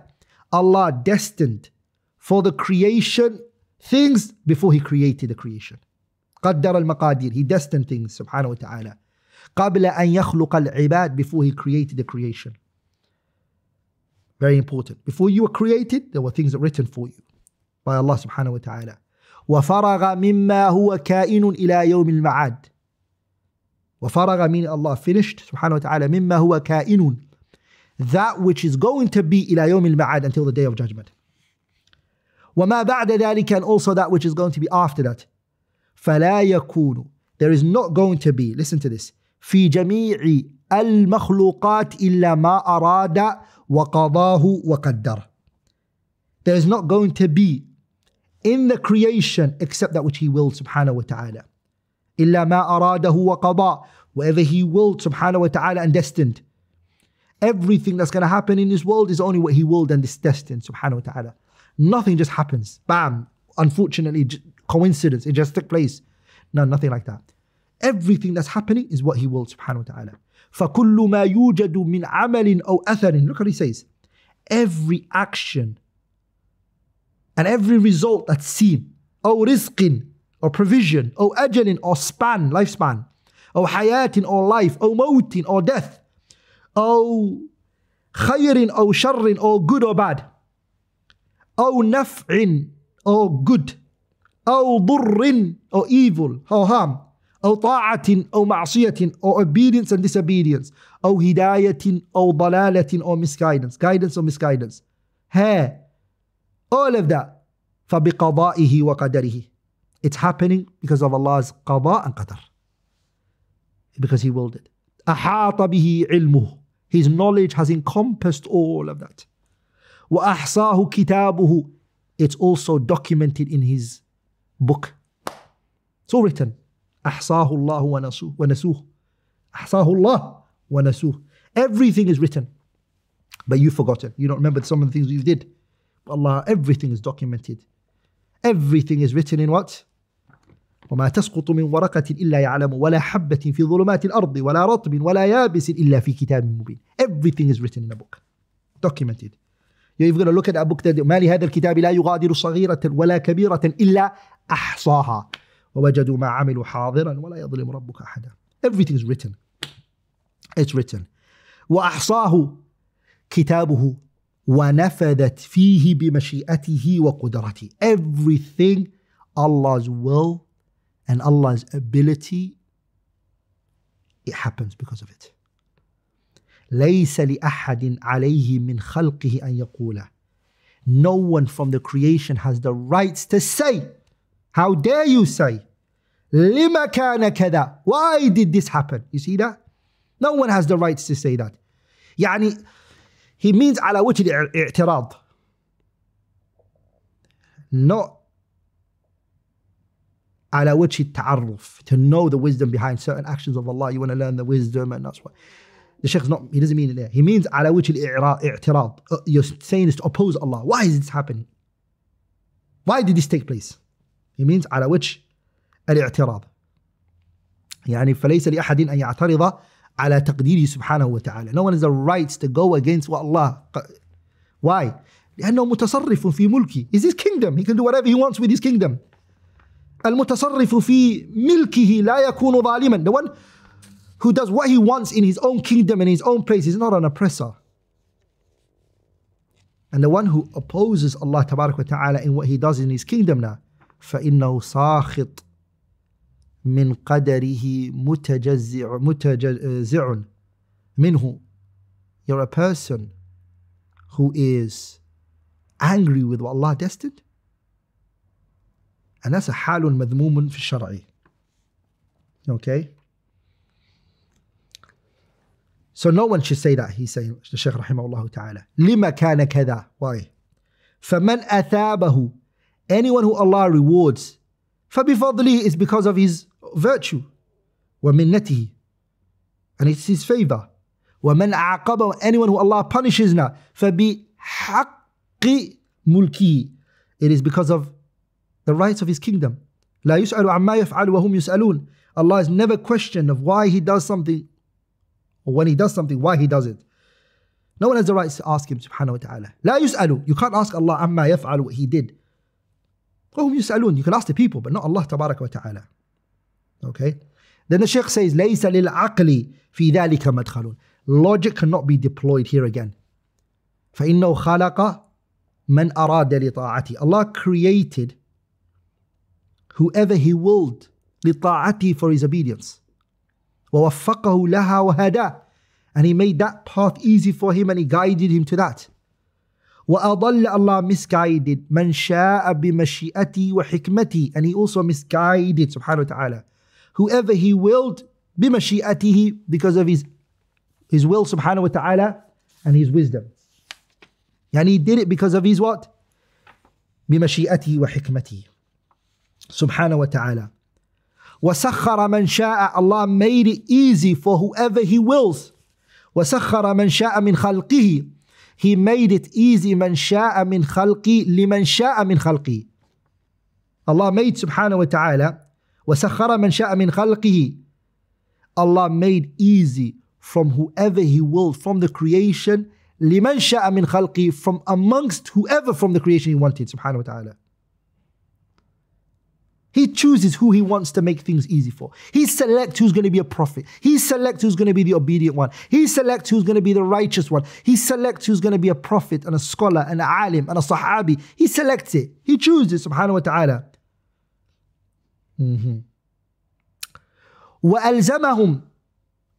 Allah destined for the creation things before he created the creation قدر المقادير he destined things subhanahu wa ta'ala قبل أن يخلق العباد before he created the creation very important before you were created there were things written for you by Allah subhanahu wa ta'ala. وفرغ مما هو كائن إلى يوم المعاد وفرغ من الله finished سبحانه وتعالى مما هو كائن that which is going to be إلى يوم المعاد until the day of judgment وما بعد ذلك and also that which is going to be after that فلا يكون there is not going to be listen to this في جميع المخلوقات إلا ما أراد وقضاه وقدر There is not going to be in the creation except that which he willed subhanahu wa ta'ala. إلا ما أراده وقضى Whatever he willed subhanahu wa ta'ala and destined. Everything that's going to happen in this world is only what he willed and is destined subhanahu wa ta'ala. Nothing just happens. Bam. Unfortunately, coincidence. It just took place. No, nothing like that. Everything that's happening is what He will, subhanahu wa ta'ala. فَكُلُّ مَا يُوجَدُ مِنْ عَمَلٍ أَوْ أَثَرٍ Look what he says. Every action and every result that's seen, أو رزق or provision, أو أجل or span, lifespan, أو حَيَاتٍ or life, أو موت or death, أو خير أو شر or good or bad, أو نفع or good, أو ضر or evil or harm, أو طاعة أو معصية أو obedience and disobedience أو هداية أو ضلالة أو misguidance guidance أو misguidance ها all of that فبقضائه وقدره it's happening because of Allah's قضاء and قدر because he willed it أحاط به علمه his knowledge has encompassed all of that وأحصاه كتابه it's also documented in his book it's all written أحصاه الله ونسوه أحصاه الله ونسوه Everything is written but you've forgotten. You don't remember some of the things you did. But Allah, everything is documented. Everything is written in what? وما تسقط من ورقة إلا يعلم ولا حبة في ظلمات الأرض ولا رطب ولا يابس إلا في كتاب مبين Everything is written in a book documented You're going to look at a book that ما لهذا الكتاب لا يغادر صغيرة ولا كبيرة إلا أحصاها ووجدوا ما عملوا حاضرا ولا يظلم ربك أحدا everything is written it's written وأحصاه كتابه ونفذت فيه بمشيئته وقدرته everything Allah's will and Allah's ability it happens because of it ليس لأحد عليه من خلقه أن يقول no one from the creation has the rights to say How dare you say, Lima kana kada? Why did this happen? You see that? No one has the rights to say that. يعني he means على وجه الاعتراض. Not على وجه التعرف to know the wisdom behind certain actions of Allah you want to learn the wisdom and that's why the sheikh's not he doesn't mean it he means على وجه الاعتراض you're saying is to oppose Allah why is this happening why did this take place he means على وجه الاعتراض يعني فليس لأحد أن يعترض على تقديره سبحانه وتعالى No one has the rights to go against what Allah Why? لأنه متصرف في ملكه Is his kingdom He can do whatever he wants with his kingdom المتصرف في ملكه لا يكون ظالما The one who does what he wants in his own kingdom and his own place is not an oppressor And the one who opposes Allah Ta'ala in what he does in his kingdom now فانه ساخط من قدره متجزع متجزع منه you're a person who is angry with what Allah destined أناس حال مذموم في الشرع okay so no one should say that he's saying الشيخ رحمه الله تعالى لما كان كذا why فمن أثابه Anyone who Allah rewards, فَبِفَضْلِهِ is because of his virtue. وَمِنَّتِهِ And it's his favor. وَمَنْ عَاقَبَ Anyone who Allah punishes now, فَبِحَقِّ مُلْكِهِ It is because of the rights of his kingdom. لا يسأل عما يفعل وهم يسألون Allah is never questioned of why he does something or when he does something, why he does it. No one has the right to ask him, subhanahu wa ta'ala. لا يسأل You can't ask Allah عما يفعل what he did. فهم يسألون you can ask the people but not Allah تبارك وتعالى okay then the sheikh says ليس للعقل في ذلك مدخل logic cannot be deployed here again فإنه خلق من أراد لطاعته Allah created whoever he willed لطاعته for his obedience ووفقه لها وهداه and he made that path easy for him and he guided him to that وَأَضَلَّ الله misguided مَنْ شَاءَ بِمَشِيئَتِي وَحِكْمَتِي And he also misguided, subhanahu wa ta'ala. Whoever he willed, بِمَشِيئَتِهِ Because of his, his will, subhanahu wa ta'ala, and his wisdom. And he did it because of his what? بِمَشِيئَتِي وَحِكْمَتِي Subhanahu wa ta'ala. وَسَخَّرَ مَنْ شَاءَ Allah made it easy for whoever He wills. وَسَخَّرَ مَنْ شَاءَ مِنْ خَلْقِهِ he made it easy man sha'a min khalqi liman sha'a min khalqi. Allah made سبحانه وتعالى وَسَخَّرَ مَنْ شَاءَ مِنْ خَلْقِهِ Allah made easy from whoever He willed, from the creation, لِمَنْ شَاءَ مِنْ خلقي from amongst whoever from the creation He wanted, سبحانه وتعالى. He chooses who he wants to make things easy for. He selects who's going to be a prophet. He selects who's going to be the obedient one. He selects who's going to be the righteous one. He selects who's going to be a prophet and a scholar and an alim and a sahabi. He selects it. He chooses, subhanahu wa ta'ala. Mm-hmm.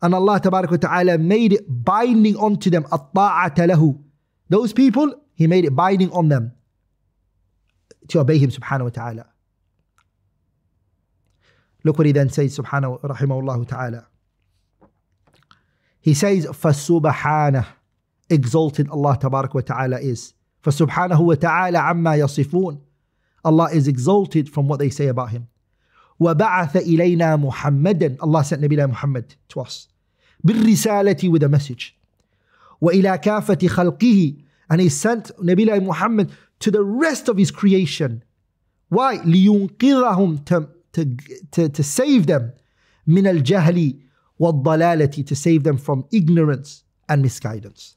And Allah wa ta'ala made it binding onto them. Those people, He made it binding on them to obey Him subhanahu wa ta'ala. Look what he then says, subhanahu rahimahullah ta'ala. He says, فَسُبْحَانَهُ Exalted Allah tabarak wa ta'ala is. فَسُبْحَانَهُ wa ta'ala عَمَّا يَصِفُونَ Allah is exalted from what they say about him. وَبَعَثَ إِلَيْنَا مُحَمَّدًا Allah sent Nabi Muhammad to us. بِالرِّسَالَةِ with a message. وَإِلَى كَافَةِ خَلْقِهِ And he sent Nabi Muhammad to the rest of his creation. Why? لِيُنْقِذَهُمْ to, to, to save them min al jahli wal dalalati, to save them from ignorance and misguidance.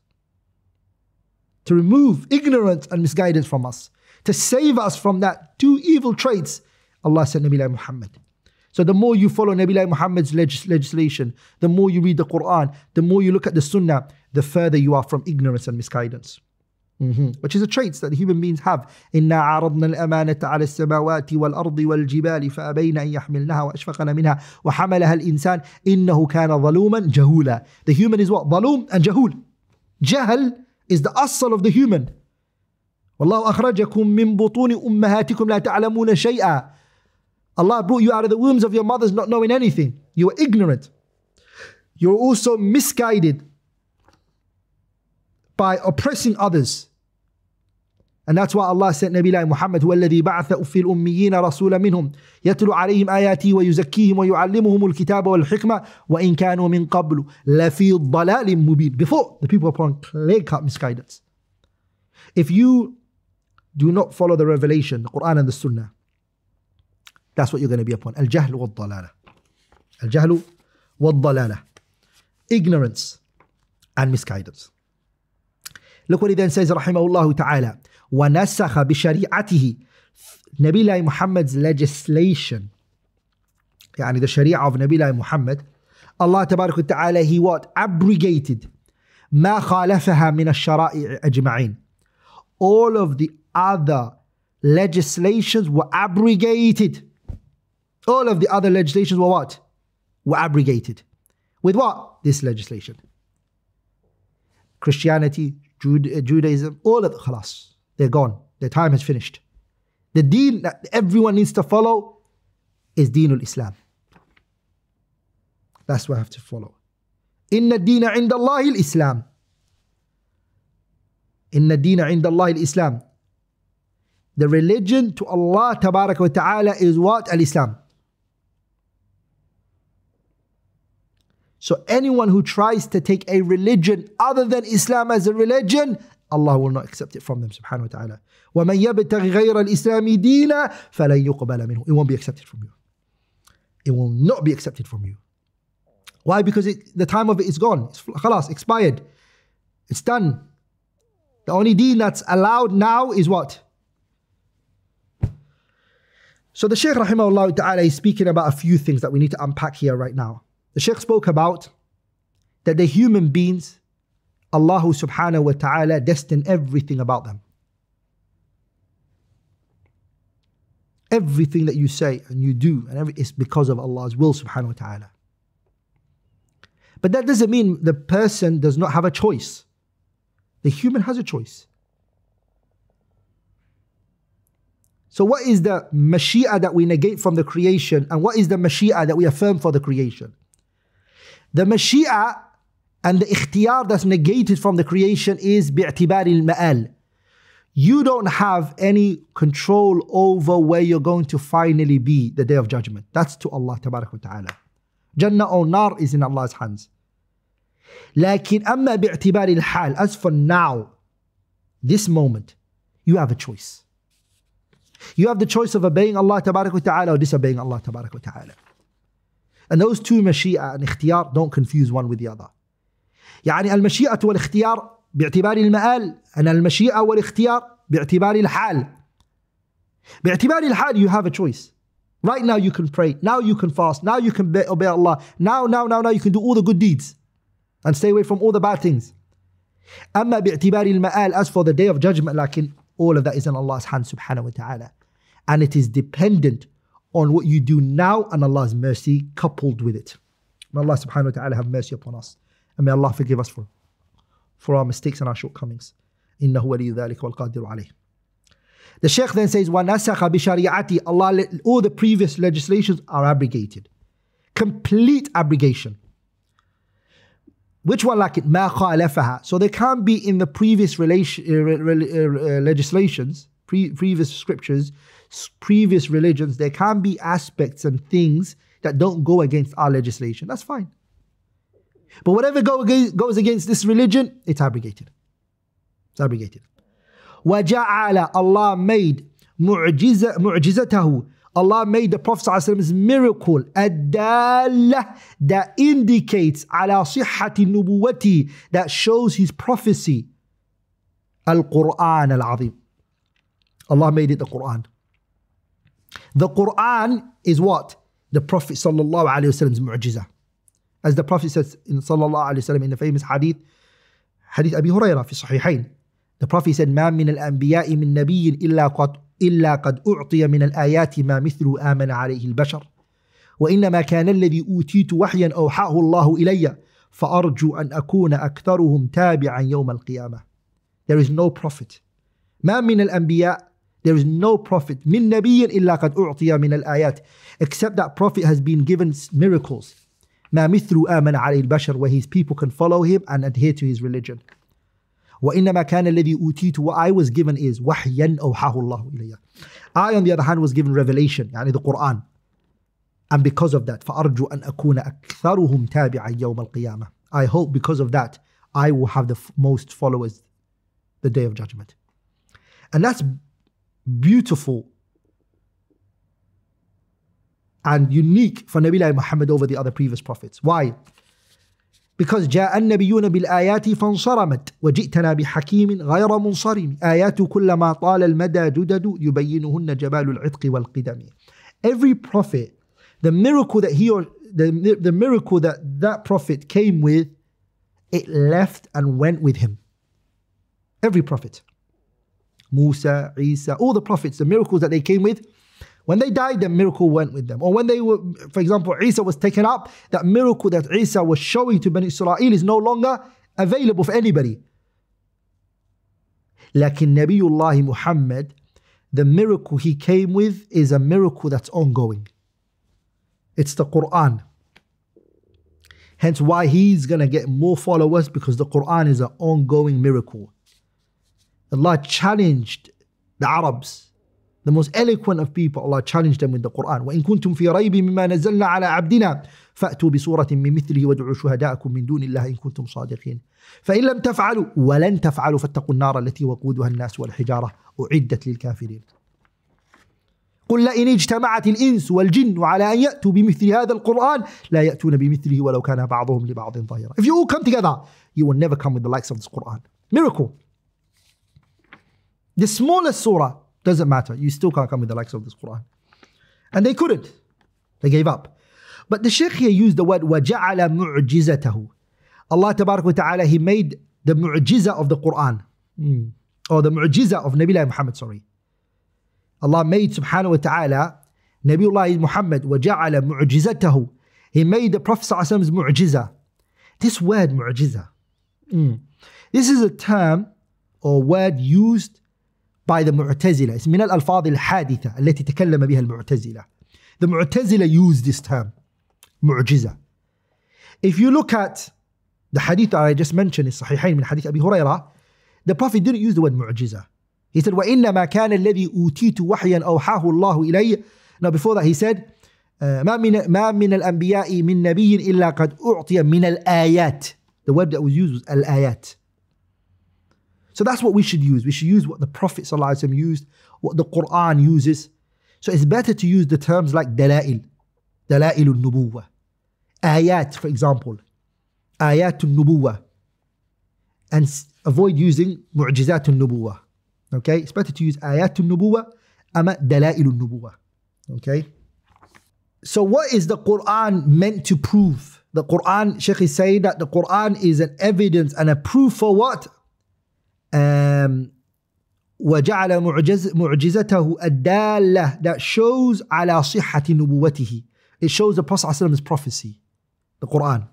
To remove ignorance and misguidance from us, to save us from that two evil traits, Allah said, Nabi Muhammad. So the more you follow Nabi Muhammad's legis- legislation, the more you read the Quran, the more you look at the Sunnah, the further you are from ignorance and misguidance. Mm-hmm. which is a trait that human beings have. Inna aradna al-amanata ala al-samawati wal-ardi wal-jibali fa'abayna an wa ashfaqana minha wa hamalaha al-insan innahu kana zaluman jahula. The human is what? Zalum and jahul. Jahal is the asal of the human. والله أخرجكم من بطون أمهاتكم لا تعلمون شيئا Allah brought you out of the wombs of your mothers not knowing anything. You were ignorant. You were also misguided by oppressing others. And that's why Allah sent Nabi Muhammad, هو الذي بعث في الأميين رسولا منهم يتلو عليهم آياته ويزكيهم ويعلمهم الكتاب والحكمة وإن كانوا من قبل لفي ضلال مبين. Before, the people upon clear-cut misguidance. If you do not follow the revelation, the Quran and the Sunnah, that's what you're going to be upon. الجهل والضلالة. الجهل والضلالة. Ignorance and misguidance. Look what he then says, rahimahullah ta'ala. وَنَسَخَ بِشَرِيعَتِهِ Nabi Muhammad's legislation, يعني the sharia of Nabi Muhammad, Allah Tabarak Ta'ala, he what? Abrogated ما خالفها من الشرائع أجمعين. All of the other legislations were abrogated. All of the other legislations were what? Were abrogated. With what? This legislation. Christianity, uh, Judaism, all of it, khalas, they're gone. Their time has finished. The deen that everyone needs to follow is Deenul Islam. That's what I have to follow. Inna deena inda Allah Islam. Inna deena inda Allah Islam. The religion to Allah wa Ta'ala is what? Al Islam. So anyone who tries to take a religion other than Islam as a religion, Allah will not accept it from them, subhanahu wa ta'ala. وَمَنْ يَبْتَغِ غَيْرَ الْإِسْلَامِ دِينًا فَلَنْ يُقْبَلَ مِنْهُ It won't be accepted from you. It will not be accepted from you. Why? Because it, the time of it is gone. It's khalas, expired. It's done. The only deen that's allowed now is what? So the Shaykh rahimahullah ta'ala is speaking about a few things that we need to unpack here right now. The Sheikh spoke about that the human beings, Allah subhanahu wa ta'ala destined everything about them. Everything that you say and you do and every, is because of Allah's will subhanahu wa ta'ala. But that doesn't mean the person does not have a choice. The human has a choice. So, what is the mashia that we negate from the creation, and what is the mashia that we affirm for the creation? The mashia and the ikhtiyar that's negated from the creation is bi'tibari al-ma'al. You don't have any control over where you're going to finally be the day of judgment. That's to Allah ta'ala. Jannah or nar is in Allah's hands. لكن أما باعتبار الحال as for now this moment you have a choice you have the choice of obeying Allah تبارك وتعالى or disobeying Allah تبارك وتعالى and those two مشيئة and اختيار don't confuse one with the other يعني المشيئة والاختيار باعتبار المآل أن المشيئة والاختيار باعتبار الحال باعتبار الحال you have a choice Right now you can pray. Now you can fast. Now you can obey Allah. Now, now, now, now you can do all the good deeds. And stay away from all the bad things. أما باعتبار المآل as for the day of judgment لكن all of that is in Allah's hand subhanahu wa ta'ala. And it is dependent on what you do now and Allah's mercy coupled with it. May Allah subhanahu wa ta'ala have mercy upon us. And may Allah forgive us for, for our mistakes and our shortcomings. The Shaykh then says, وَنَسَخَ بِشَرِيعَتِ Allah, all the previous legislations are abrogated. Complete abrogation. Which one like it? مَا خَالَفَهَا So they can't be in the previous relation, uh, uh, legislations, pre previous scriptures, previous religions, there can be aspects and things that don't go against our legislation. That's fine. But whatever go, goes against this religion, it's abrogated. It's abrogated. وَجَعَلَ Allah made mu'jiza, mu'jizatahu. Allah made the Prophet miracle adallah that indicates ala sihhati nubuwati that shows his prophecy. Al-Quran al-Azim. Allah made it the Quran. The Quran is what? The Prophet sallallahu alayhi wasallam's mu'jiza. As the Prophet says in sallallahu alayhi wasallam in the famous hadith, hadith Abi Huraira. في صحيحين. The Prophet said, ما من الأنبياء من نبي إلا قد إلا قد أعطي من الآيات ما مثل آمن عليه البشر. وإنما كان الذي أوتيت وحيا أوحاه الله إلي فأرجو أن أكون أكثرهم تابعا يوم القيامة. There is no prophet. ما من الأنبياء there is no prophet min nabiyyin illa qad u'tiya min al-ayat except that prophet has been given miracles. Ma مثل aman عليه bashar where his people can follow him and adhere to his religion. وإنما كان الذي أوتيت what I was given is وحيا أوحاه الله ilayya. I on the other hand was given revelation يعني the Quran. And because of that فأرجو أن أكون أكثرهم تابعا يوم القيامة. I hope because of that I will have the most followers the day of judgment. And that's beautiful and unique for Nabi Muhammad over the other previous prophets. Why? Because جاء النبيون بالآيات فانصرمت وجئتنا بحكيم غير منصرم آيات كلما طال المدى جدد يبينهن جمال العتق والقدم Every prophet, the miracle that he or the, the miracle that that prophet came with, it left and went with him. Every prophet. Musa, Isa, all the prophets, the miracles that they came with, when they died, the miracle went with them. Or when they were, for example, Isa was taken up, that miracle that Isa was showing to Bani Israel is no longer available for anybody. Lakin Nabiullah Muhammad, the miracle he came with is a miracle that's ongoing. It's the Quran. Hence why he's going to get more followers because the Quran is an ongoing miracle. Allah challenged the Arabs, the most eloquent of people, Allah challenged them with the Quran. وَإِن كُنتُم فِي رَيْبٍ مِّمَّا نَزَّلْنَا عَلَى عَبْدِنَا فَأْتُوا بِسُورَةٍ مِّن مِّثْلِهِ وَادْعُوا شُهَدَاءَكُم مِّن دُونِ اللَّهِ إِن كُنتُمْ صَادِقِينَ فإن لم تفعلوا ولن تفعلوا فاتقوا النار التي وقودها الناس والحجارة أعدت للكافرين قل لئن اجتمعت الإنس والجن على أن يأتوا بمثل هذا القرآن لا يأتون بمثله ولو كان بعضهم لبعض ظهيرا If you all come together you will never come with the likes of this Quran Miracle The smallest surah doesn't matter. You still can't come with the likes of this Quran. And they couldn't. They gave up. But the Sheikh here used the word وَجَعَلَ مُعْجِزَتَهُ Allah Tabarak wa Ta'ala, He made the mu'jiza of the Quran. Hmm. Or the mu'jiza of Nabi Muhammad, sorry. Allah made subhanahu wa ta'ala Nabiullah Muhammad وَجَعَلَ مُعْجِزَتَهُ He made the Prophet Prophet's mu'jiza. This word mu'jiza. Mm. This is a term or word used by the Mu'tazila من الألفاظ الحادثة التي تكلم بها المعتزلة the Mu'tazila used this term معجزة if you look at the hadith I just mentioned الصحيحين من حديث أبي هريرة the prophet didn't use the word معجزة he said وإنما كان الذي أوتيت وحيا أوحاه الله إلي now before that he said ما من ما من الأنبياء من نبي إلا قد أعطي من الآيات the word that was used was الآيات So that's what we should use. We should use what the Prophet used, what the Quran uses. So it's better to use the terms like dalail, dalailun nubuwa, ayat, for example, ayat nubuwa, and avoid using mu'jizatun nubuwa. Okay, it's better to use ayatun nubuwa, ama dalailun nubuwa. Okay. So what is the Quran meant to prove? The Quran, Sheikh is saying that the Quran is an evidence and a proof for what? وجعل معجز معجزته الدالة that shows على صحة نبوته it shows the Prophet صلى الله عليه وسلم's prophecy القرآن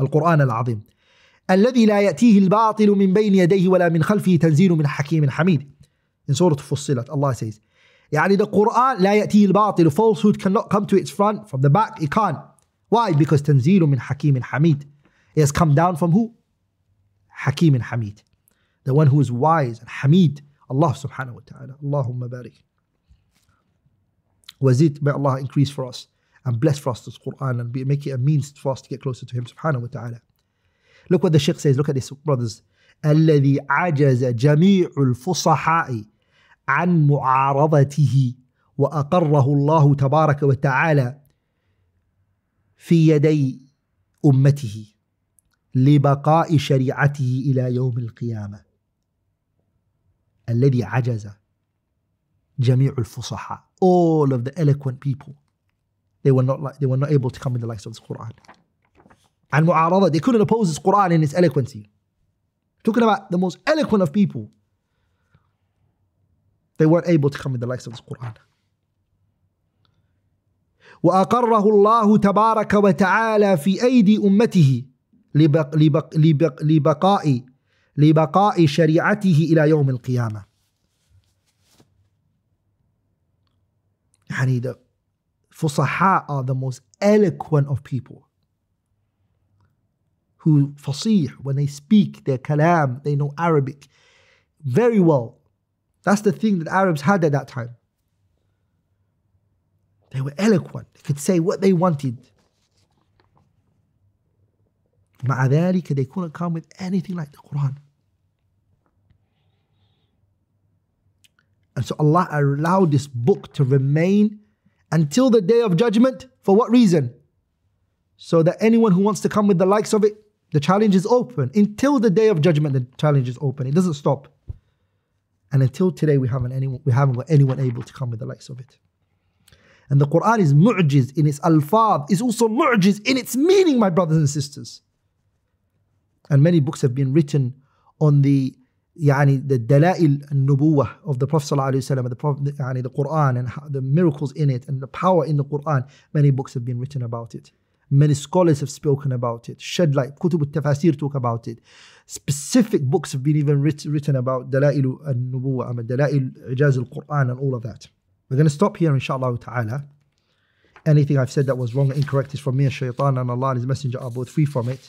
القرآن العظيم الذي لا يأتيه الباطل من بين يديه ولا من خلفه تنزيل من حكيم حميد in سورة فصلت الله says يعني the Quran لا يأتيه الباطل falsehood cannot come to its front from the back it can't why because تنزيل من حكيم حميد it has come down from who حكيم حميد the one who is wise and Hamid, Allah subhanahu wa ta'ala. Allahumma barik. Wazid, may Allah increase for us and bless for us this Quran and make it a means for us to get closer to Him subhanahu wa ta'ala. Look what the Sheikh says, look at this, brothers. الذي عجز جميع الفصحاء عن معارضته وأقره الله تبارك وتعالى في يدي أمته لبقاء شريعته إلى يوم القيامة الذي عجز جميع الفصحاء all of the eloquent people they were not like they were not able to come in the likes of the Quran and mu'arada they couldn't oppose the Quran in its eloquency talking about the most eloquent of people they weren't able to come in the likes of the Quran وأقره الله تبارك وتعالى في أيدي أمته لبق لبق لبق لبقاء لبقاء شريعته إلى يوم القيامة يعني the are the most eloquent of people who فصيح when they speak their كلام they know Arabic very well that's the thing that Arabs had at that time they were eloquent they could say what they wanted مع they couldn't come with anything like the Quran. And so Allah allowed this book to remain until the day of judgment. For what reason? So that anyone who wants to come with the likes of it, the challenge is open. Until the day of judgment, the challenge is open. It doesn't stop. And until today, we haven't anyone, we haven't got anyone able to come with the likes of it. And the Quran is mu'jiz in its alfad, is also mu'jiz in its meaning, my brothers and sisters. And many books have been written on the يعني, the dalail and nubuwah of the Prophet وسلم, the, Prophet, يعني, the Quran and the miracles in it and the power in the Quran. Many books have been written about it. Many scholars have spoken about it. Shed like Kutub al-Tafasir talk about it. Specific books have been even writ- written about dalail al-nubuwah, and dalail ijaz al-Quran and all of that. We're going to stop here inshallah ta'ala. Anything I've said that was wrong or incorrect is from me and shaitan and Allah and His Messenger are both free from it.